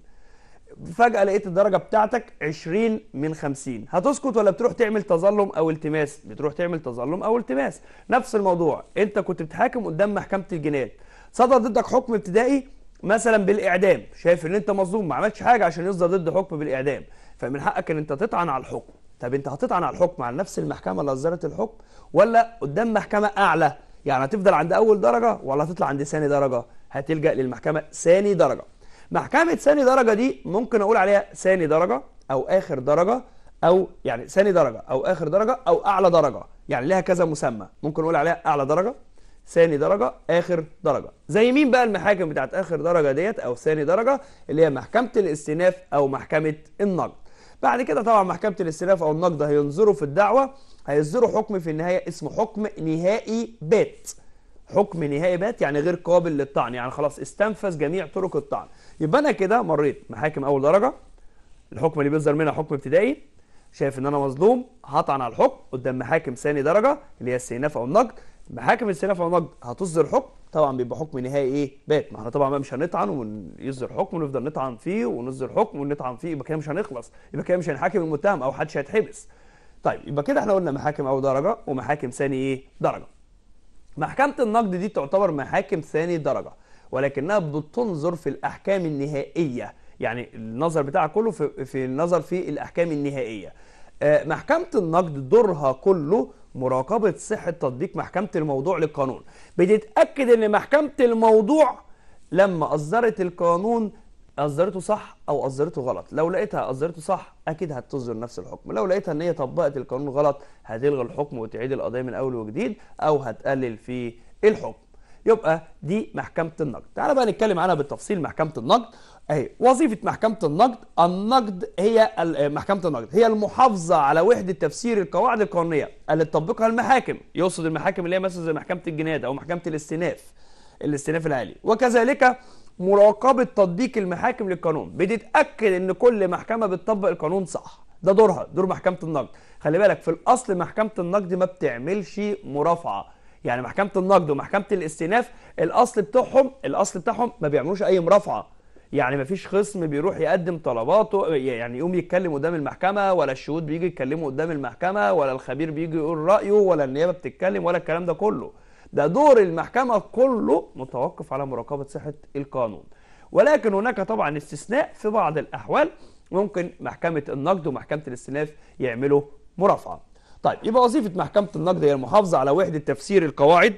A: فجأة لقيت الدرجة بتاعتك 20 من 50 هتسكت ولا بتروح تعمل تظلم أو التماس بتروح تعمل تظلم أو التماس نفس الموضوع أنت كنت بتحاكم قدام محكمة الجنايات صدر ضدك حكم ابتدائي مثلا بالإعدام شايف إن أنت مظلوم ما عملتش حاجة عشان يصدر ضد حكم بالإعدام فمن حقك إن أنت تطعن على الحكم طب أنت هتطعن على الحكم على نفس المحكمة اللي أصدرت الحكم ولا قدام محكمة أعلى يعني هتفضل عند اول درجه ولا هتطلع عند ثاني درجه هتلجا للمحكمه ثاني درجه محكمه ثاني درجه دي ممكن اقول عليها ثاني درجه او اخر درجه او يعني ثاني درجه او اخر درجه او اعلى درجه يعني لها كذا مسمى ممكن اقول عليها اعلى درجه ثاني درجه اخر درجه زي مين بقى المحاكم بتاعت اخر درجه ديت او ثاني درجه اللي هي محكمه الاستئناف او محكمه النقد بعد كده طبعا محكمه الاستئناف او النقد هينظروا في الدعوه هيصدروا حكم في النهايه اسمه حكم نهائي بات حكم نهائي بات يعني غير قابل للطعن يعني خلاص استنفذ جميع طرق الطعن يبقى انا كده مريت محاكم اول درجه الحكم اللي بيصدر منها حكم ابتدائي شايف ان انا مظلوم هطعن على الحكم قدام محاكم ثاني درجه اللي هي استئناف او النقد محاكم السلافه والمجد هتصدر حكم طبعا بيبقى حكم نهائي ايه بات ما احنا طبعا ما مش هنطعن ويصدر حكم ونفضل نطعن فيه ونصدر حكم ونطعن فيه يبقى كده مش هنخلص يبقى كده مش هنحاكم المتهم او حدش هيتحبس طيب يبقى كده احنا قلنا محاكم اول درجه ومحاكم ثاني ايه درجه محكمه النقد دي تعتبر محاكم ثاني درجه ولكنها بتنظر في الاحكام النهائيه يعني النظر بتاعها كله في, في النظر في الاحكام النهائيه آه، محكمه النقد دورها كله مراقبة صحة تطبيق محكمة الموضوع للقانون بتتأكد ان محكمة الموضوع لما أصدرت القانون أصدرته صح أو أصدرته غلط لو لقيتها أصدرته صح أكيد هتصدر نفس الحكم لو لقيتها إن هي طبقت القانون غلط هتلغي الحكم وتعيد القضية من أول وجديد أو هتقلل في الحكم يبقى دي محكمه النقد تعال بقى نتكلم عنها بالتفصيل محكمه النقد اهي وظيفه محكمه النقد النقد هي محكمه النقد هي المحافظه على وحده تفسير القواعد القانونيه اللي تطبقها المحاكم يقصد المحاكم اللي هي مثلا زي محكمه الجنايات او محكمه الاستئناف الاستئناف العالي وكذلك مراقبه تطبيق المحاكم للقانون بتتاكد ان كل محكمه بتطبق القانون صح ده دورها دور محكمه النقد خلي بالك في الاصل محكمه النقد ما بتعملش مرافعه يعني محكمه النقد ومحكمه الاستئناف الاصل بتاعهم الاصل بتاعهم ما بيعملوش اي مرافعه يعني ما فيش خصم بيروح يقدم طلباته يعني يقوم يتكلم قدام المحكمه ولا الشهود بيجي يتكلموا قدام المحكمه ولا الخبير بيجي يقول رايه ولا النيابه بتتكلم ولا الكلام ده كله ده دور المحكمه كله متوقف على مراقبه صحه القانون ولكن هناك طبعا استثناء في بعض الاحوال ممكن محكمه النقد ومحكمه الاستئناف يعملوا مرافعه طيب يبقى وظيفة محكمة النقد هي المحافظة على وحدة تفسير القواعد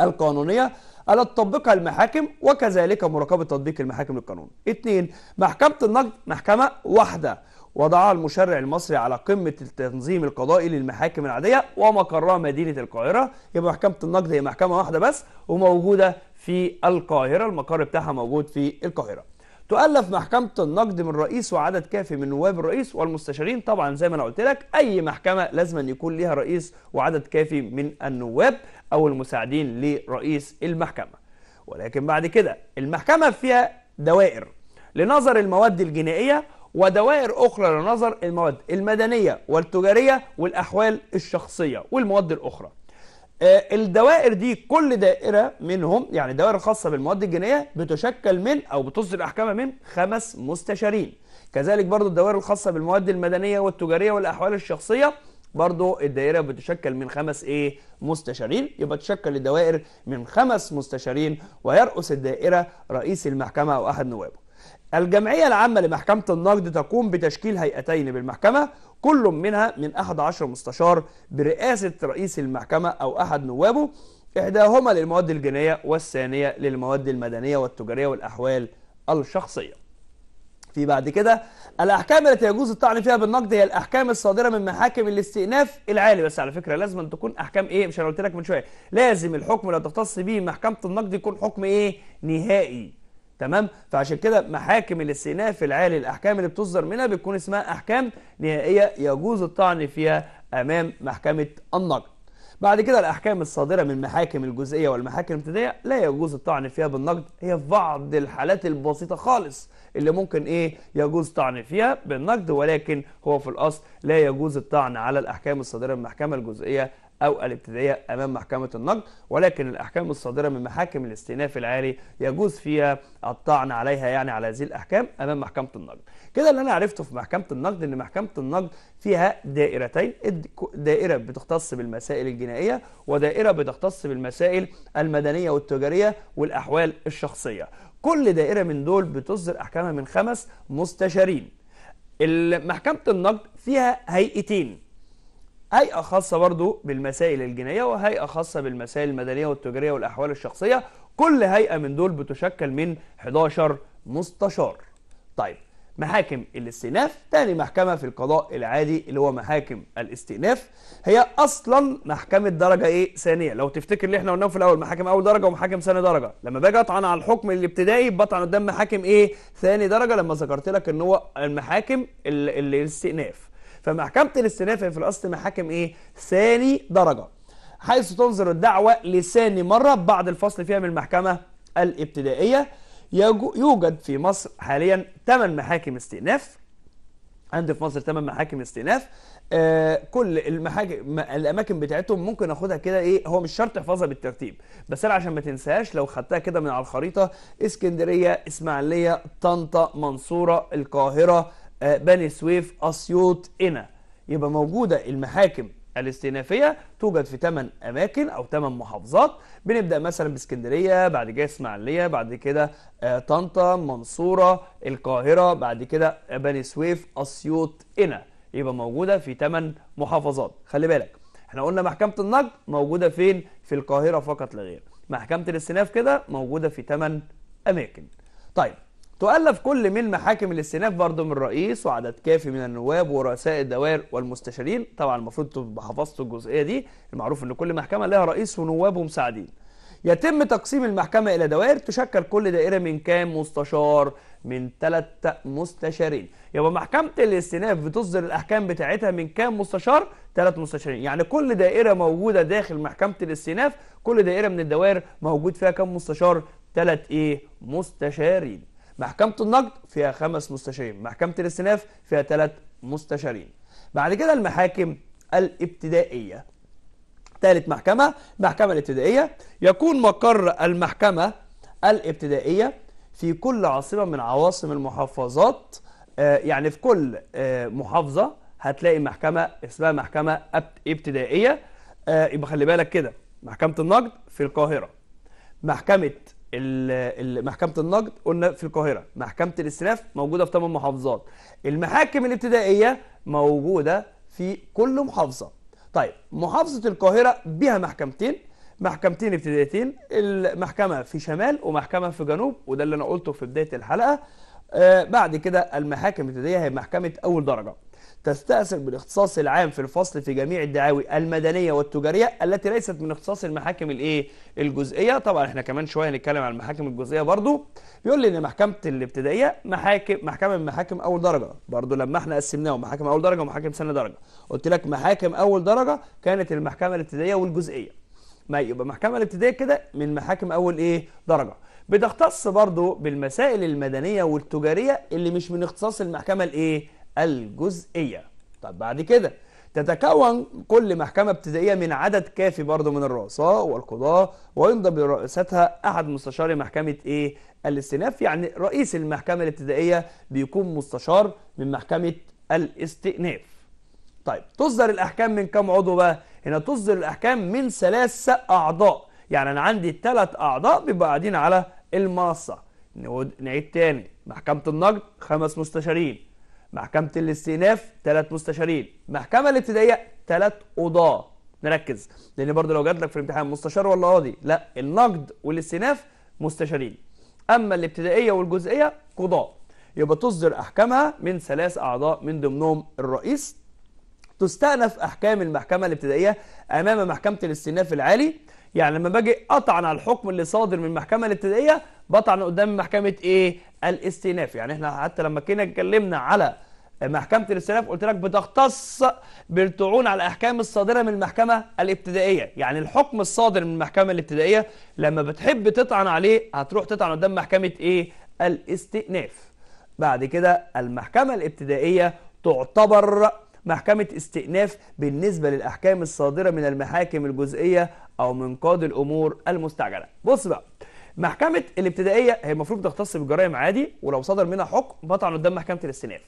A: القانونية على تطبقها المحاكم وكذلك مراقبة تطبيق المحاكم للقانون. اثنين محكمة النقد محكمة واحدة وضعها المشرع المصري على قمة التنظيم القضائي للمحاكم العادية ومقرها مدينة القاهرة يبقى محكمة النقد هي محكمة واحدة بس وموجودة في القاهرة المقر بتاعها موجود في القاهرة تؤلف محكمة النقد من رئيس وعدد كافي من نواب الرئيس والمستشارين طبعا زي ما أنا قلت لك أي محكمة لازم يكون ليها رئيس وعدد كافي من النواب أو المساعدين لرئيس المحكمة ولكن بعد كده المحكمة فيها دوائر لنظر المواد الجنائية ودوائر أخرى لنظر المواد المدنية والتجارية والأحوال الشخصية والمواد الأخرى آه، الدوائر دي كل دائرة منهم يعني الدوائر الخاصة بالمواد الجنائية بتشكل من أو بتصدر أحكامها من خمس مستشارين كذلك برضو الدوائر الخاصة بالمواد المدنية والتجارية والأحوال الشخصية برضو الدائرة بتشكل من خمس إيه مستشارين يبقى تشكل الدوائر من خمس مستشارين ويرأس الدائرة رئيس المحكمة أو أحد نوابه الجمعية العامة لمحكمة النقد تقوم بتشكيل هيئتين بالمحكمة كل منها من أحد عشر مستشار برئاسة رئيس المحكمة أو أحد نوابه إحداهما للمواد الجنائية والثانية للمواد المدنية والتجارية والأحوال الشخصية في بعد كده الأحكام التي يجوز الطعن فيها بالنقد هي الأحكام الصادرة من محاكم الاستئناف العالي بس على فكرة لازم أن تكون أحكام إيه مش أنا قلت لك من شوية لازم الحكم اللي تختص به محكمة النقد يكون حكم إيه نهائي تمام فعشان كده محاكم الاستئناف العالي الاحكام اللي بتصدر منها بتكون اسمها احكام نهائيه يجوز الطعن فيها امام محكمه النقد بعد كده الاحكام الصادره من محاكم الجزئيه والمحاكم الابتدائيه لا يجوز الطعن فيها بالنقد هي في بعض الحالات البسيطه خالص اللي ممكن ايه يجوز طعن فيها بالنقد ولكن هو في الاصل لا يجوز الطعن على الاحكام الصادره من المحكمه الجزئيه أو الابتدائية أمام محكمة النقد ولكن الأحكام الصادرة من محاكم الاستئناف العالي يجوز فيها الطعن عليها يعني على هذه الأحكام أمام محكمة النقد كده اللي أنا عرفته في محكمة النقد إن محكمة النقد فيها دائرتين دائرة بتختص بالمسائل الجنائية ودائرة بتختص بالمسائل المدنية والتجارية والأحوال الشخصية كل دائرة من دول بتصدر أحكامها من خمس مستشارين محكمة النقد فيها هيئتين هيئة خاصة برضو بالمسائل الجنائية وهيئة خاصة بالمسائل المدنية والتجارية والأحوال الشخصية كل هيئة من دول بتشكل من 11 مستشار طيب محاكم الاستئناف تاني محكمة في القضاء العادي اللي هو محاكم الاستئناف هي أصلا محكمة درجة إيه ثانية لو تفتكر اللي احنا قلناه في الأول محاكم أول درجة ومحاكم ثاني درجة لما باجي أطعن على الحكم الابتدائي بطعن قدام محاكم إيه ثاني درجة لما ذكرت لك إن هو المحاكم الاستئناف فمحكمة الاستئناف في الأصل محاكم إيه؟ ثاني درجة حيث تنظر الدعوة لثاني مرة بعد الفصل فيها من المحكمة الابتدائية يوجد في مصر حاليا 8 محاكم استئناف عندي في مصر 8 محاكم استئناف آه كل المحاكم الاماكن بتاعتهم ممكن اخدها كده ايه هو مش شرط احفظها بالترتيب بس انا عشان ما تنساهاش لو خدتها كده من على الخريطه اسكندريه اسماعيليه طنطا منصوره القاهره آه، بني سويف أسيوط إنا يبقى موجودة المحاكم الاستئنافيه توجد في 8 اماكن او 8 محافظات بنبدا مثلا باسكندريه بعد كده اسماعيليه بعد كده آه، طنطا منصوره القاهره بعد كده آه، بني سويف اسيوط إنا يبقى موجوده في 8 محافظات خلي بالك احنا قلنا محكمه النقد موجوده فين في القاهره فقط لا غير محكمه الاستئناف كده موجوده في 8 اماكن طيب تؤلف كل من محاكم الاستئناف برضه من الرئيس وعدد كافي من النواب ورؤساء الدوائر والمستشارين طبعا المفروض تبقى حفظتوا الجزئيه دي المعروف ان كل محكمه لها رئيس ونواب ومساعدين يتم تقسيم المحكمه الى دوائر تشكل كل دائره من كام مستشار من ثلاث مستشارين يبقى محكمه الاستئناف بتصدر الاحكام بتاعتها من كام مستشار ثلاث مستشارين يعني كل دائره موجوده داخل محكمه الاستئناف كل دائره من الدوائر موجود فيها كام مستشار ثلاث ايه مستشارين محكمة النقد فيها خمس مستشارين محكمة الاستئناف فيها ثلاث مستشارين بعد كده المحاكم الابتدائية ثالث محكمة محكمة الابتدائية يكون مقر المحكمة الابتدائية في كل عاصمة من عواصم المحافظات آه، يعني في كل آه، محافظة هتلاقي محكمة اسمها محكمة ابتدائية آه، يبقى خلي بالك كده محكمة النقد في القاهرة محكمة محكمه النقد قلنا في القاهره محكمه الاسراف موجوده في ثمان محافظات المحاكم الابتدائيه موجوده في كل محافظه طيب محافظه القاهره بها محكمتين محكمتين ابتدائيتين المحكمه في شمال ومحكمه في جنوب وده اللي انا قلته في بدايه الحلقه آه بعد كده المحاكم الابتدائيه هي محكمه اول درجه تستأثر بالاختصاص العام في الفصل في جميع الدعاوي المدنية والتجارية التي ليست من اختصاص المحاكم الايه الجزئية طبعا احنا كمان شوية هنتكلم عن المحاكم الجزئية برضو بيقول لي ان محكمة الابتدائية محاكم محكمة من محاكم اول درجة برضو لما احنا قسمناهم محاكم اول درجة ومحاكم ثانية درجة قلت لك محاكم اول درجة كانت المحكمة الابتدائية والجزئية ما يبقى محكمة الابتدائية كده من محاكم اول ايه درجة بتختص برضو بالمسائل المدنية والتجارية اللي مش من اختصاص المحكمة الايه الجزئية طب بعد كده تتكون كل محكمة ابتدائية من عدد كافي برضه من الرؤساء والقضاة وينضب لرئاستها أحد مستشاري محكمة إيه؟ الاستئناف يعني رئيس المحكمة الابتدائية بيكون مستشار من محكمة الاستئناف. طيب تصدر الأحكام من كام عضو بقى؟ هنا تصدر الأحكام من ثلاثة أعضاء يعني أنا عندي ثلاث أعضاء بيبقوا قاعدين على المنصة. نعيد تاني محكمة النقد خمس مستشارين محكمة الاستئناف ثلاث مستشارين محكمة الابتدائية ثلاث قضاة نركز لأن برضه لو جات لك في الامتحان مستشار ولا قاضي لا النقد والاستئناف مستشارين أما الابتدائية والجزئية قضاة يبقى تصدر أحكامها من ثلاث أعضاء من ضمنهم الرئيس تستأنف أحكام المحكمة الابتدائية أمام محكمة الاستئناف العالي يعني لما باجي أطعن على الحكم اللي صادر من المحكمة الابتدائية بطعن قدام محكمة إيه؟ الاستئناف يعني احنا حتى لما كنا اتكلمنا على محكمة الاستئناف قلت لك بتختص بالطعون على الأحكام الصادرة من المحكمة الابتدائية يعني الحكم الصادر من المحكمة الابتدائية لما بتحب تطعن عليه هتروح تطعن قدام محكمة إيه؟ الاستئناف بعد كده المحكمة الابتدائية تعتبر محكمة استئناف بالنسبة للأحكام الصادرة من المحاكم الجزئية أو من قاضي الأمور المستعجلة بص بقى محكمه الابتدائيه هي المفروض تختص بالجرائم عادي ولو صدر منها حكم بطعن قدام محكمه الاستئناف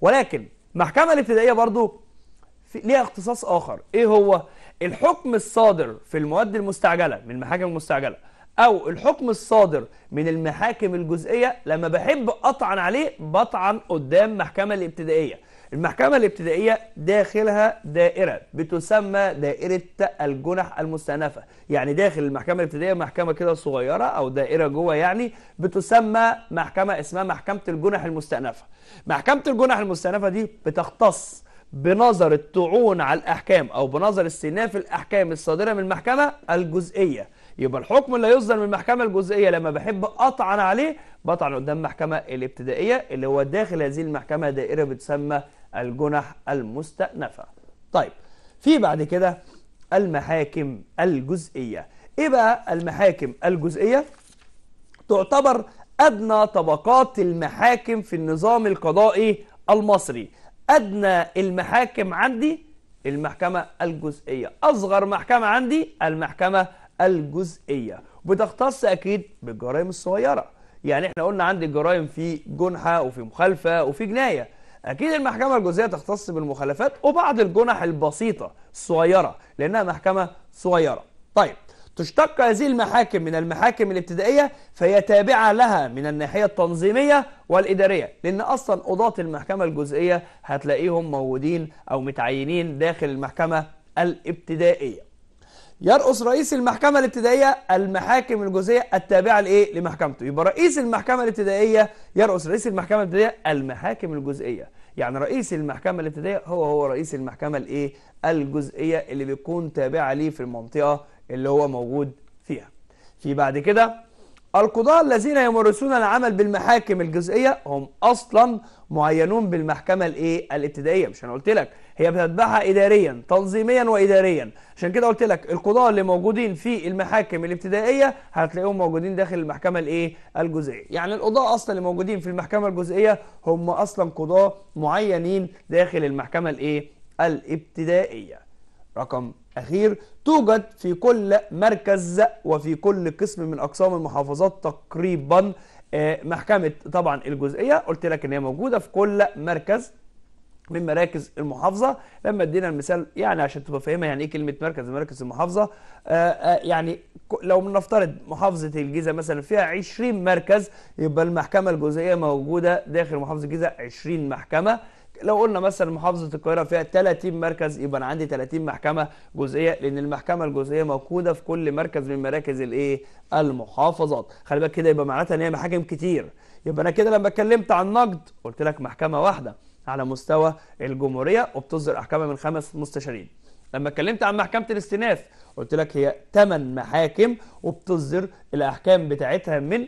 A: ولكن المحكمه الابتدائيه برضو ليها اختصاص اخر ايه هو الحكم الصادر في المواد المستعجله من المحاكم المستعجله او الحكم الصادر من المحاكم الجزئيه لما بحب اطعن عليه بطعن قدام محكمه الابتدائيه المحكمة الابتدائية داخلها دائرة بتسمى دائرة الجنح المستأنفة يعني داخل المحكمة الابتدائية محكمة كده صغيرة أو دائرة جوه يعني بتسمى محكمة اسمها محكمة الجنح المستأنفة محكمة الجنح المستأنفة دي بتختص بنظر الطعون على الأحكام أو بنظر استئناف الأحكام الصادرة من المحكمة الجزئية يبقى الحكم اللي يصدر من المحكمه الجزئيه لما بحب اطعن عليه بطعن قدام المحكمه الابتدائيه اللي هو داخل هذه المحكمه دائره بتسمى الجنح المستأنفه. طيب في بعد كده المحاكم الجزئيه. ايه بقى المحاكم الجزئيه؟ تعتبر ادنى طبقات المحاكم في النظام القضائي المصري. ادنى المحاكم عندي المحكمه الجزئيه، اصغر محكمه عندي المحكمه الجزئيه بتختص اكيد بالجرائم الصغيره يعني احنا قلنا عندي جرائم في جنحه وفي مخالفه وفي جنايه اكيد المحكمه الجزئيه تختص بالمخالفات وبعض الجنح البسيطه الصغيره لانها محكمه صغيره طيب تشتق هذه المحاكم من المحاكم الابتدائية فهي تابعة لها من الناحية التنظيمية والإدارية لأن أصلا قضاة المحكمة الجزئية هتلاقيهم موجودين أو متعينين داخل المحكمة الابتدائية يرقص رئيس المحكمة الابتدائية المحاكم الجزئية التابعة لإيه؟ لمحكمته، يبقى رئيس المحكمة الابتدائية يرقص رئيس المحكمة الابتدائية المحاكم الجزئية، يعني رئيس المحكمة الابتدائية هو هو رئيس المحكمة الإيه؟ الجزئية اللي بيكون تابعة ليه في المنطقة اللي هو موجود فيها. في بعد كده القضاة الذين يمارسون العمل بالمحاكم الجزئية هم أصلا معينون بالمحكمة الإيه؟ الابتدائية، مش أنا قلت لك هي بتتبعها إداريا تنظيميا وإداريا عشان كده قلت لك القضاة اللي موجودين في المحاكم الابتدائية هتلاقيهم موجودين داخل المحكمة الإيه الجزئية يعني القضاة أصلا اللي موجودين في المحكمة الجزئية هم أصلا قضاة معينين داخل المحكمة الإيه الابتدائية رقم أخير توجد في كل مركز وفي كل قسم من أقسام المحافظات تقريبا آه، محكمة طبعا الجزئية قلت لك إن هي موجودة في كل مركز من مراكز المحافظة لما ادينا المثال يعني عشان تبقى فاهمها يعني ايه كلمة مركز مراكز المحافظة آه، آه، يعني لو بنفترض محافظة الجيزة مثلا فيها 20 مركز يبقى المحكمة الجزئية موجودة داخل محافظة الجيزة 20 محكمة لو قلنا مثلا محافظة القاهرة فيها 30 مركز يبقى أنا عندي 30 محكمة جزئية لأن المحكمة الجزئية موجودة في كل مركز من مراكز الإيه؟ المحافظات، خلي بالك كده يبقى معناتها إن هي محاكم كتير، يبقى أنا كده لما اتكلمت عن نقد قلت لك محكمة واحدة، على مستوى الجمهوريه وبتصدر احكامها من خمس مستشارين لما اتكلمت عن محكمه الاستئناف قلت لك هي ثمان محاكم وبتصدر الاحكام بتاعتها من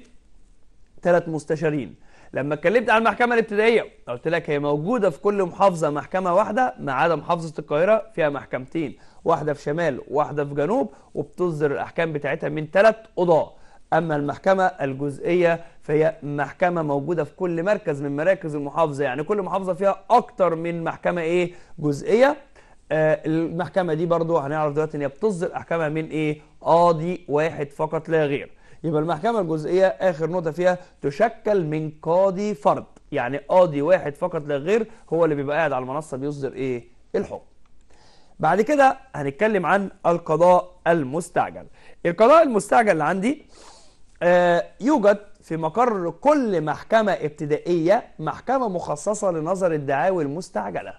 A: ثلاث مستشارين لما اتكلمت عن المحكمه الابتدائيه قلت لك هي موجوده في كل محافظه محكمه واحده ما عدا محافظه القاهره فيها محكمتين واحده في شمال واحده في جنوب وبتصدر الاحكام بتاعتها من ثلاث قضاه أما المحكمة الجزئية فهي محكمة موجودة في كل مركز من مراكز المحافظة يعني كل محافظة فيها أكتر من محكمة إيه جزئية آه المحكمة دي برضو هنعرف دلوقتي إن هي بتصدر أحكامها من إيه قاضي واحد فقط لا غير يبقى المحكمة الجزئية آخر نقطة فيها تشكل من قاضي فرد يعني قاضي واحد فقط لا غير هو اللي بيبقى قاعد على المنصة بيصدر إيه الحكم بعد كده هنتكلم عن القضاء المستعجل القضاء المستعجل اللي عندي آه، يوجد في مقر كل محكمة ابتدائية محكمة مخصصة لنظر الدعاوي المستعجلة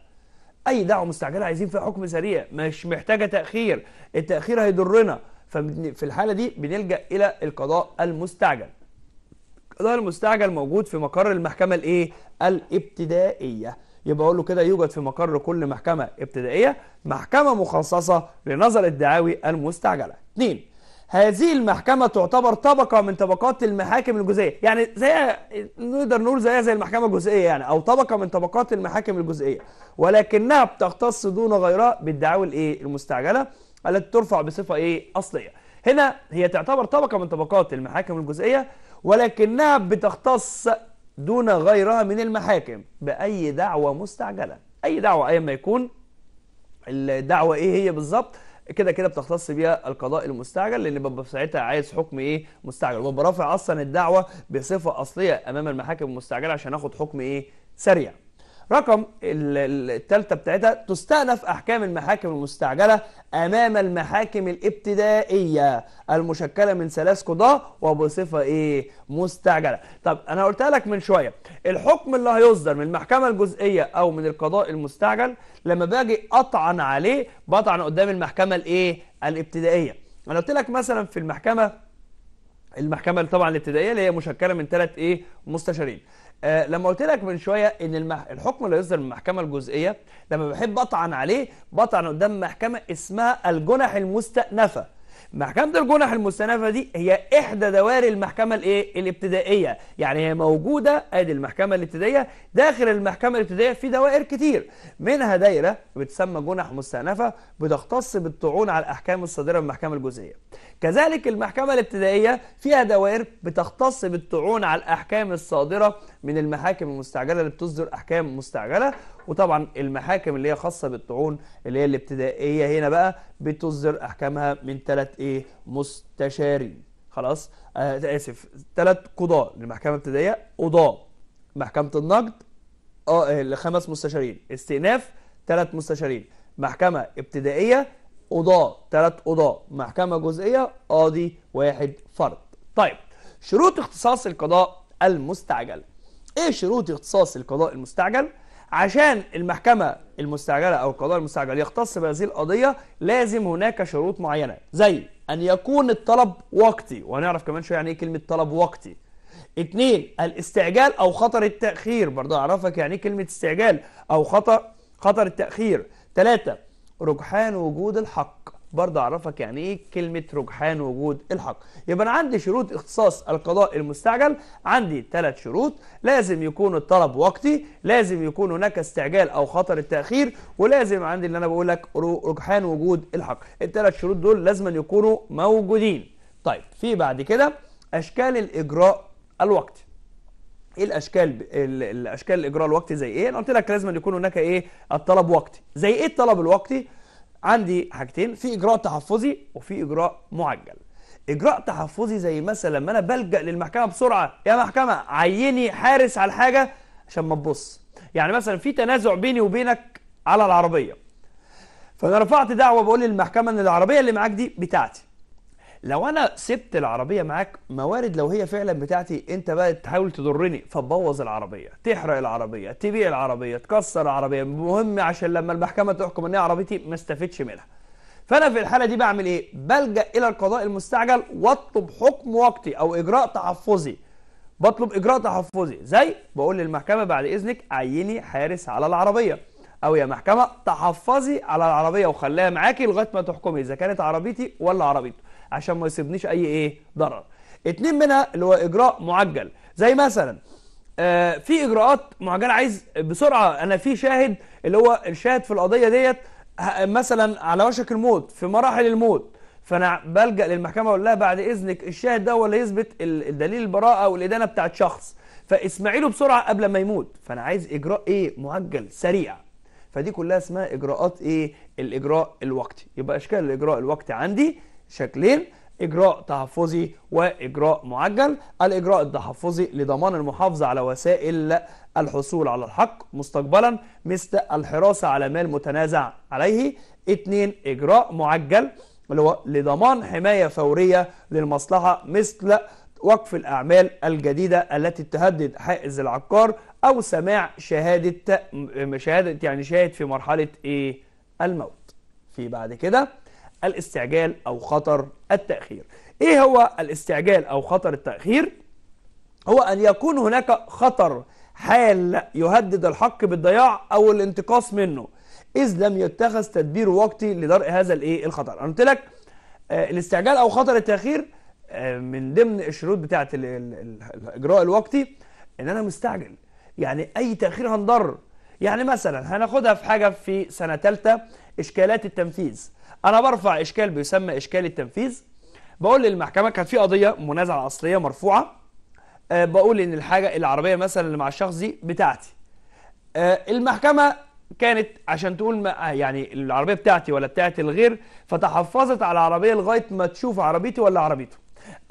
A: أي دعوة مستعجلة عايزين فيها حكم سريع مش محتاجة تأخير التأخير هيضرنا ففي الحالة دي بنلجأ إلى القضاء المستعجل القضاء المستعجل موجود في مقر المحكمة الإيه؟ الابتدائية يبقى أقول له كده يوجد في مقر كل محكمة ابتدائية محكمة مخصصة لنظر الدعاوي المستعجلة اتنين هذه المحكمة تعتبر طبقة من طبقات المحاكم الجزئية يعني زي نقدر نقول زيها زي المحكمة الجزئية يعني أو طبقة من طبقات المحاكم الجزئية ولكنها بتختص دون غيرها بالدعاوى الايه المستعجلة التي ترفع بصفة ايه أصلية هنا هي تعتبر طبقة من طبقات المحاكم الجزئية ولكنها بتختص دون غيرها من المحاكم بأي دعوة مستعجلة أي دعوة أيا ما يكون الدعوة إيه هي بالظبط كده كده بتختص بيها القضاء المستعجل لان ببقى ساعتها عايز حكم ايه مستعجل وبرافع رافع اصلا الدعوه بصفه اصليه امام المحاكم المستعجله عشان اخد حكم ايه سريع رقم الثالثة بتاعتها تستأنف أحكام المحاكم المستعجلة أمام المحاكم الابتدائية المشكلة من ثلاث قضاة وبصفة إيه مستعجلة طب أنا قلت لك من شوية الحكم اللي هيصدر من المحكمة الجزئية أو من القضاء المستعجل لما باجي أطعن عليه بطعن قدام المحكمة الإيه الابتدائية أنا قلت لك مثلا في المحكمة المحكمة طبعا الابتدائية اللي هي مشكلة من ثلاث إيه مستشارين آه لما قلت لك من شويه ان المح... الحكم اللي يصدر من المحكمه الجزئيه لما بحب اطعن عليه بطعن قدام محكمه اسمها الجنح المستأنفه محكمة الجنح المستنفه دي هي إحدى دوائر المحكمة الإيه؟ الابتدائية يعني هي موجودة أدي المحكمة الابتدائية داخل المحكمة الابتدائية في دوائر كتير منها دايرة بتسمى جنح مستنفه بتختص بالطعون على الأحكام الصادرة من المحكمة الجزئية كذلك المحكمة الابتدائية فيها دوائر بتختص بالطعون على الأحكام الصادرة من المحاكم المستعجلة اللي بتصدر أحكام مستعجلة وطبعا المحاكم اللي هي خاصة بالطعون اللي هي الابتدائية هنا بقى بتصدر أحكامها من ثلاث إيه مستشارين خلاص آه آسف ثلاث قضاة للمحكمة الابتدائية قضاة محكمة النقد اه, آه، لخمس مستشارين استئناف ثلاث مستشارين محكمة ابتدائية قضاة ثلاث قضاة محكمة جزئية قاضي واحد فرد طيب شروط اختصاص القضاء المستعجل ايه شروط اختصاص القضاء المستعجل عشان المحكمة المستعجلة أو القضاء المستعجل يختص بهذه القضية لازم هناك شروط معينة زي أن يكون الطلب وقتي وهنعرف كمان شوية يعني إيه كلمة طلب وقتي اتنين الاستعجال أو خطر التأخير برضه أعرفك يعني إيه كلمة استعجال أو خطر خطر التأخير ثلاثة رجحان وجود الحق برضه اعرفك يعني ايه كلمه رجحان وجود الحق يبقى انا عندي شروط اختصاص القضاء المستعجل عندي ثلاث شروط لازم يكون الطلب وقتي لازم يكون هناك استعجال او خطر التاخير ولازم عندي اللي انا بقول لك رجحان وجود الحق الثلاث شروط دول لازم يكونوا موجودين طيب في بعد كده اشكال الاجراء الوقتي ايه الاشكال الاشكال الاجراء الوقتي زي ايه انا قلت لك لازم يكون هناك ايه الطلب وقتي زي ايه الطلب الوقتي عندي حاجتين في اجراء تحفظي وفي اجراء معجل اجراء تحفظي زي مثلا لما انا بلجا للمحكمه بسرعه يا محكمه عيني حارس على الحاجه عشان ما تبص يعني مثلا في تنازع بيني وبينك على العربيه فانا رفعت دعوه بقول للمحكمه ان العربيه اللي معاك دي بتاعتي لو انا سبت العربيه معاك موارد لو هي فعلا بتاعتي انت بقى تحاول تضرني فتبوظ العربيه تحرق العربيه تبيع العربيه تكسر العربيه مهم عشان لما المحكمه تحكم ان هي عربيتي ما استفدش منها فانا في الحاله دي بعمل ايه بلجا الى القضاء المستعجل واطلب حكم وقتي او اجراء تحفظي بطلب اجراء تحفظي زي بقول للمحكمه بعد اذنك عيني حارس على العربيه او يا محكمه تحفظي على العربيه وخليها معاكي لغايه ما تحكمي اذا كانت عربيتي ولا عربيته عشان ما يصيبنيش اي ايه ضرر اتنين منها اللي هو اجراء معجل زي مثلا آه في اجراءات معجله عايز بسرعه انا في شاهد اللي هو الشاهد في القضيه ديت مثلا على وشك الموت في مراحل الموت فانا بلجا للمحكمه اقول لها بعد اذنك الشاهد ده هو اللي يثبت الدليل البراءه والادانه بتاعت شخص فاسمعي له بسرعه قبل ما يموت فانا عايز اجراء ايه معجل سريع فدي كلها اسمها اجراءات ايه الاجراء الوقتي يبقى اشكال الاجراء الوقتي عندي شكلين إجراء تحفظي وإجراء معجل الإجراء التحفظي لضمان المحافظة على وسائل الحصول على الحق مستقبلا مثل الحراسة على مال متنازع عليه اثنين إجراء معجل لضمان حماية فورية للمصلحة مثل وقف الأعمال الجديدة التي تهدد حائز العقار أو سماع شهادة شهادة يعني شاهد في مرحلة إيه الموت في بعد كده الاستعجال أو خطر التأخير إيه هو الاستعجال أو خطر التأخير؟ هو أن يكون هناك خطر حال يهدد الحق بالضياع أو الانتقاص منه إذ لم يتخذ تدبير وقتي لدرء هذا الإيه الخطر أنا قلت لك آه، الاستعجال أو خطر التأخير آه، من ضمن الشروط بتاعة الإجراء الوقتي إن أنا مستعجل يعني أي تأخير هنضر يعني مثلا هناخدها في حاجة في سنة ثالثة إشكالات التنفيذ انا برفع اشكال بيسمى اشكال التنفيذ بقول للمحكمه كانت في قضيه منازعه اصليه مرفوعه أه بقول ان الحاجه العربيه مثلا اللي مع الشخص دي بتاعتي أه المحكمه كانت عشان تقول ما آه، يعني العربيه بتاعتي ولا بتاعت الغير فتحفظت على العربيه لغايه ما تشوف عربيتي ولا عربيته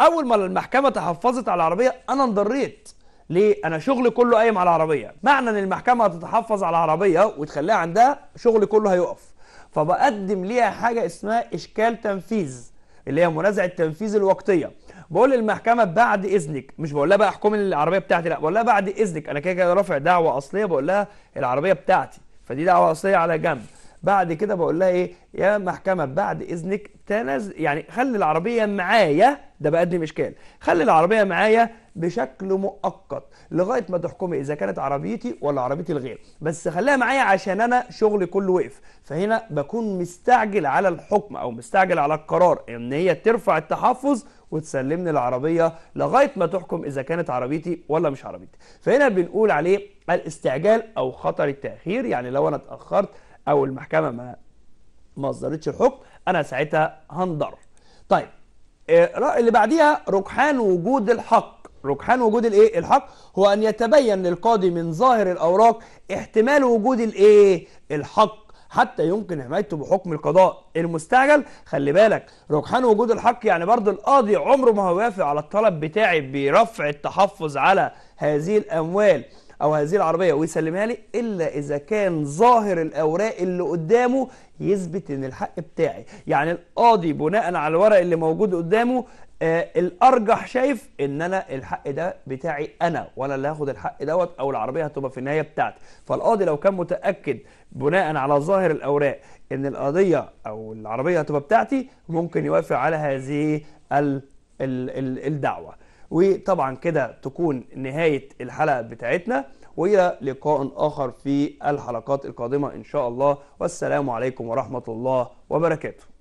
A: اول ما المحكمه تحفظت على العربيه انا انضريت ليه انا شغلي كله قايم على العربيه معنى ان المحكمه هتتحفظ على العربيه وتخليها عندها شغلي كله هيقف فبقدم ليها حاجة اسمها إشكال تنفيذ اللي هي منازعة تنفيذ الوقتية بقول للمحكمة بعد إذنك مش بقول لها بقى احكمي العربية بتاعتي لا بقول لها بعد إذنك أنا كده كده رافع دعوة أصلية بقول لها العربية بتاعتي فدي دعوة أصلية على جنب بعد كده بقول لها ايه يا محكمه بعد اذنك تنز يعني خلي العربيه معايا ده بقدم اشكال خلي العربيه معايا بشكل مؤقت لغايه ما تحكمي اذا كانت عربيتي ولا عربيتي الغير بس خليها معايا عشان انا شغلي كله وقف فهنا بكون مستعجل على الحكم او مستعجل على القرار ان يعني هي ترفع التحفظ وتسلمني العربيه لغايه ما تحكم اذا كانت عربيتي ولا مش عربيتي فهنا بنقول عليه الاستعجال او خطر التاخير يعني لو انا اتاخرت او المحكمه ما ما اصدرتش الحكم انا ساعتها هنضر طيب آه، اللي بعديها رجحان وجود الحق ركحان وجود الايه الحق هو ان يتبين للقاضي من ظاهر الاوراق احتمال وجود الايه الحق حتى يمكن حمايته بحكم القضاء المستعجل خلي بالك ركحان وجود الحق يعني برضه القاضي عمره ما هو على الطلب بتاعي برفع التحفظ على هذه الاموال او هذه العربيه ويسلمها لي الا اذا كان ظاهر الاوراق اللي قدامه يثبت ان الحق بتاعي يعني القاضي بناء على الورق اللي موجود قدامه آه الارجح شايف ان انا الحق ده بتاعي انا وانا اللي هاخد الحق دوت او العربيه هتبقى في النهايه بتاعتي فالقاضي لو كان متاكد بناء على ظاهر الاوراق ان القضيه او العربيه هتبقى بتاعتي ممكن يوافق على هذه الـ الـ الـ الدعوه وطبعا كده تكون نهايه الحلقه بتاعتنا والى لقاء اخر في الحلقات القادمه ان شاء الله والسلام عليكم ورحمه الله وبركاته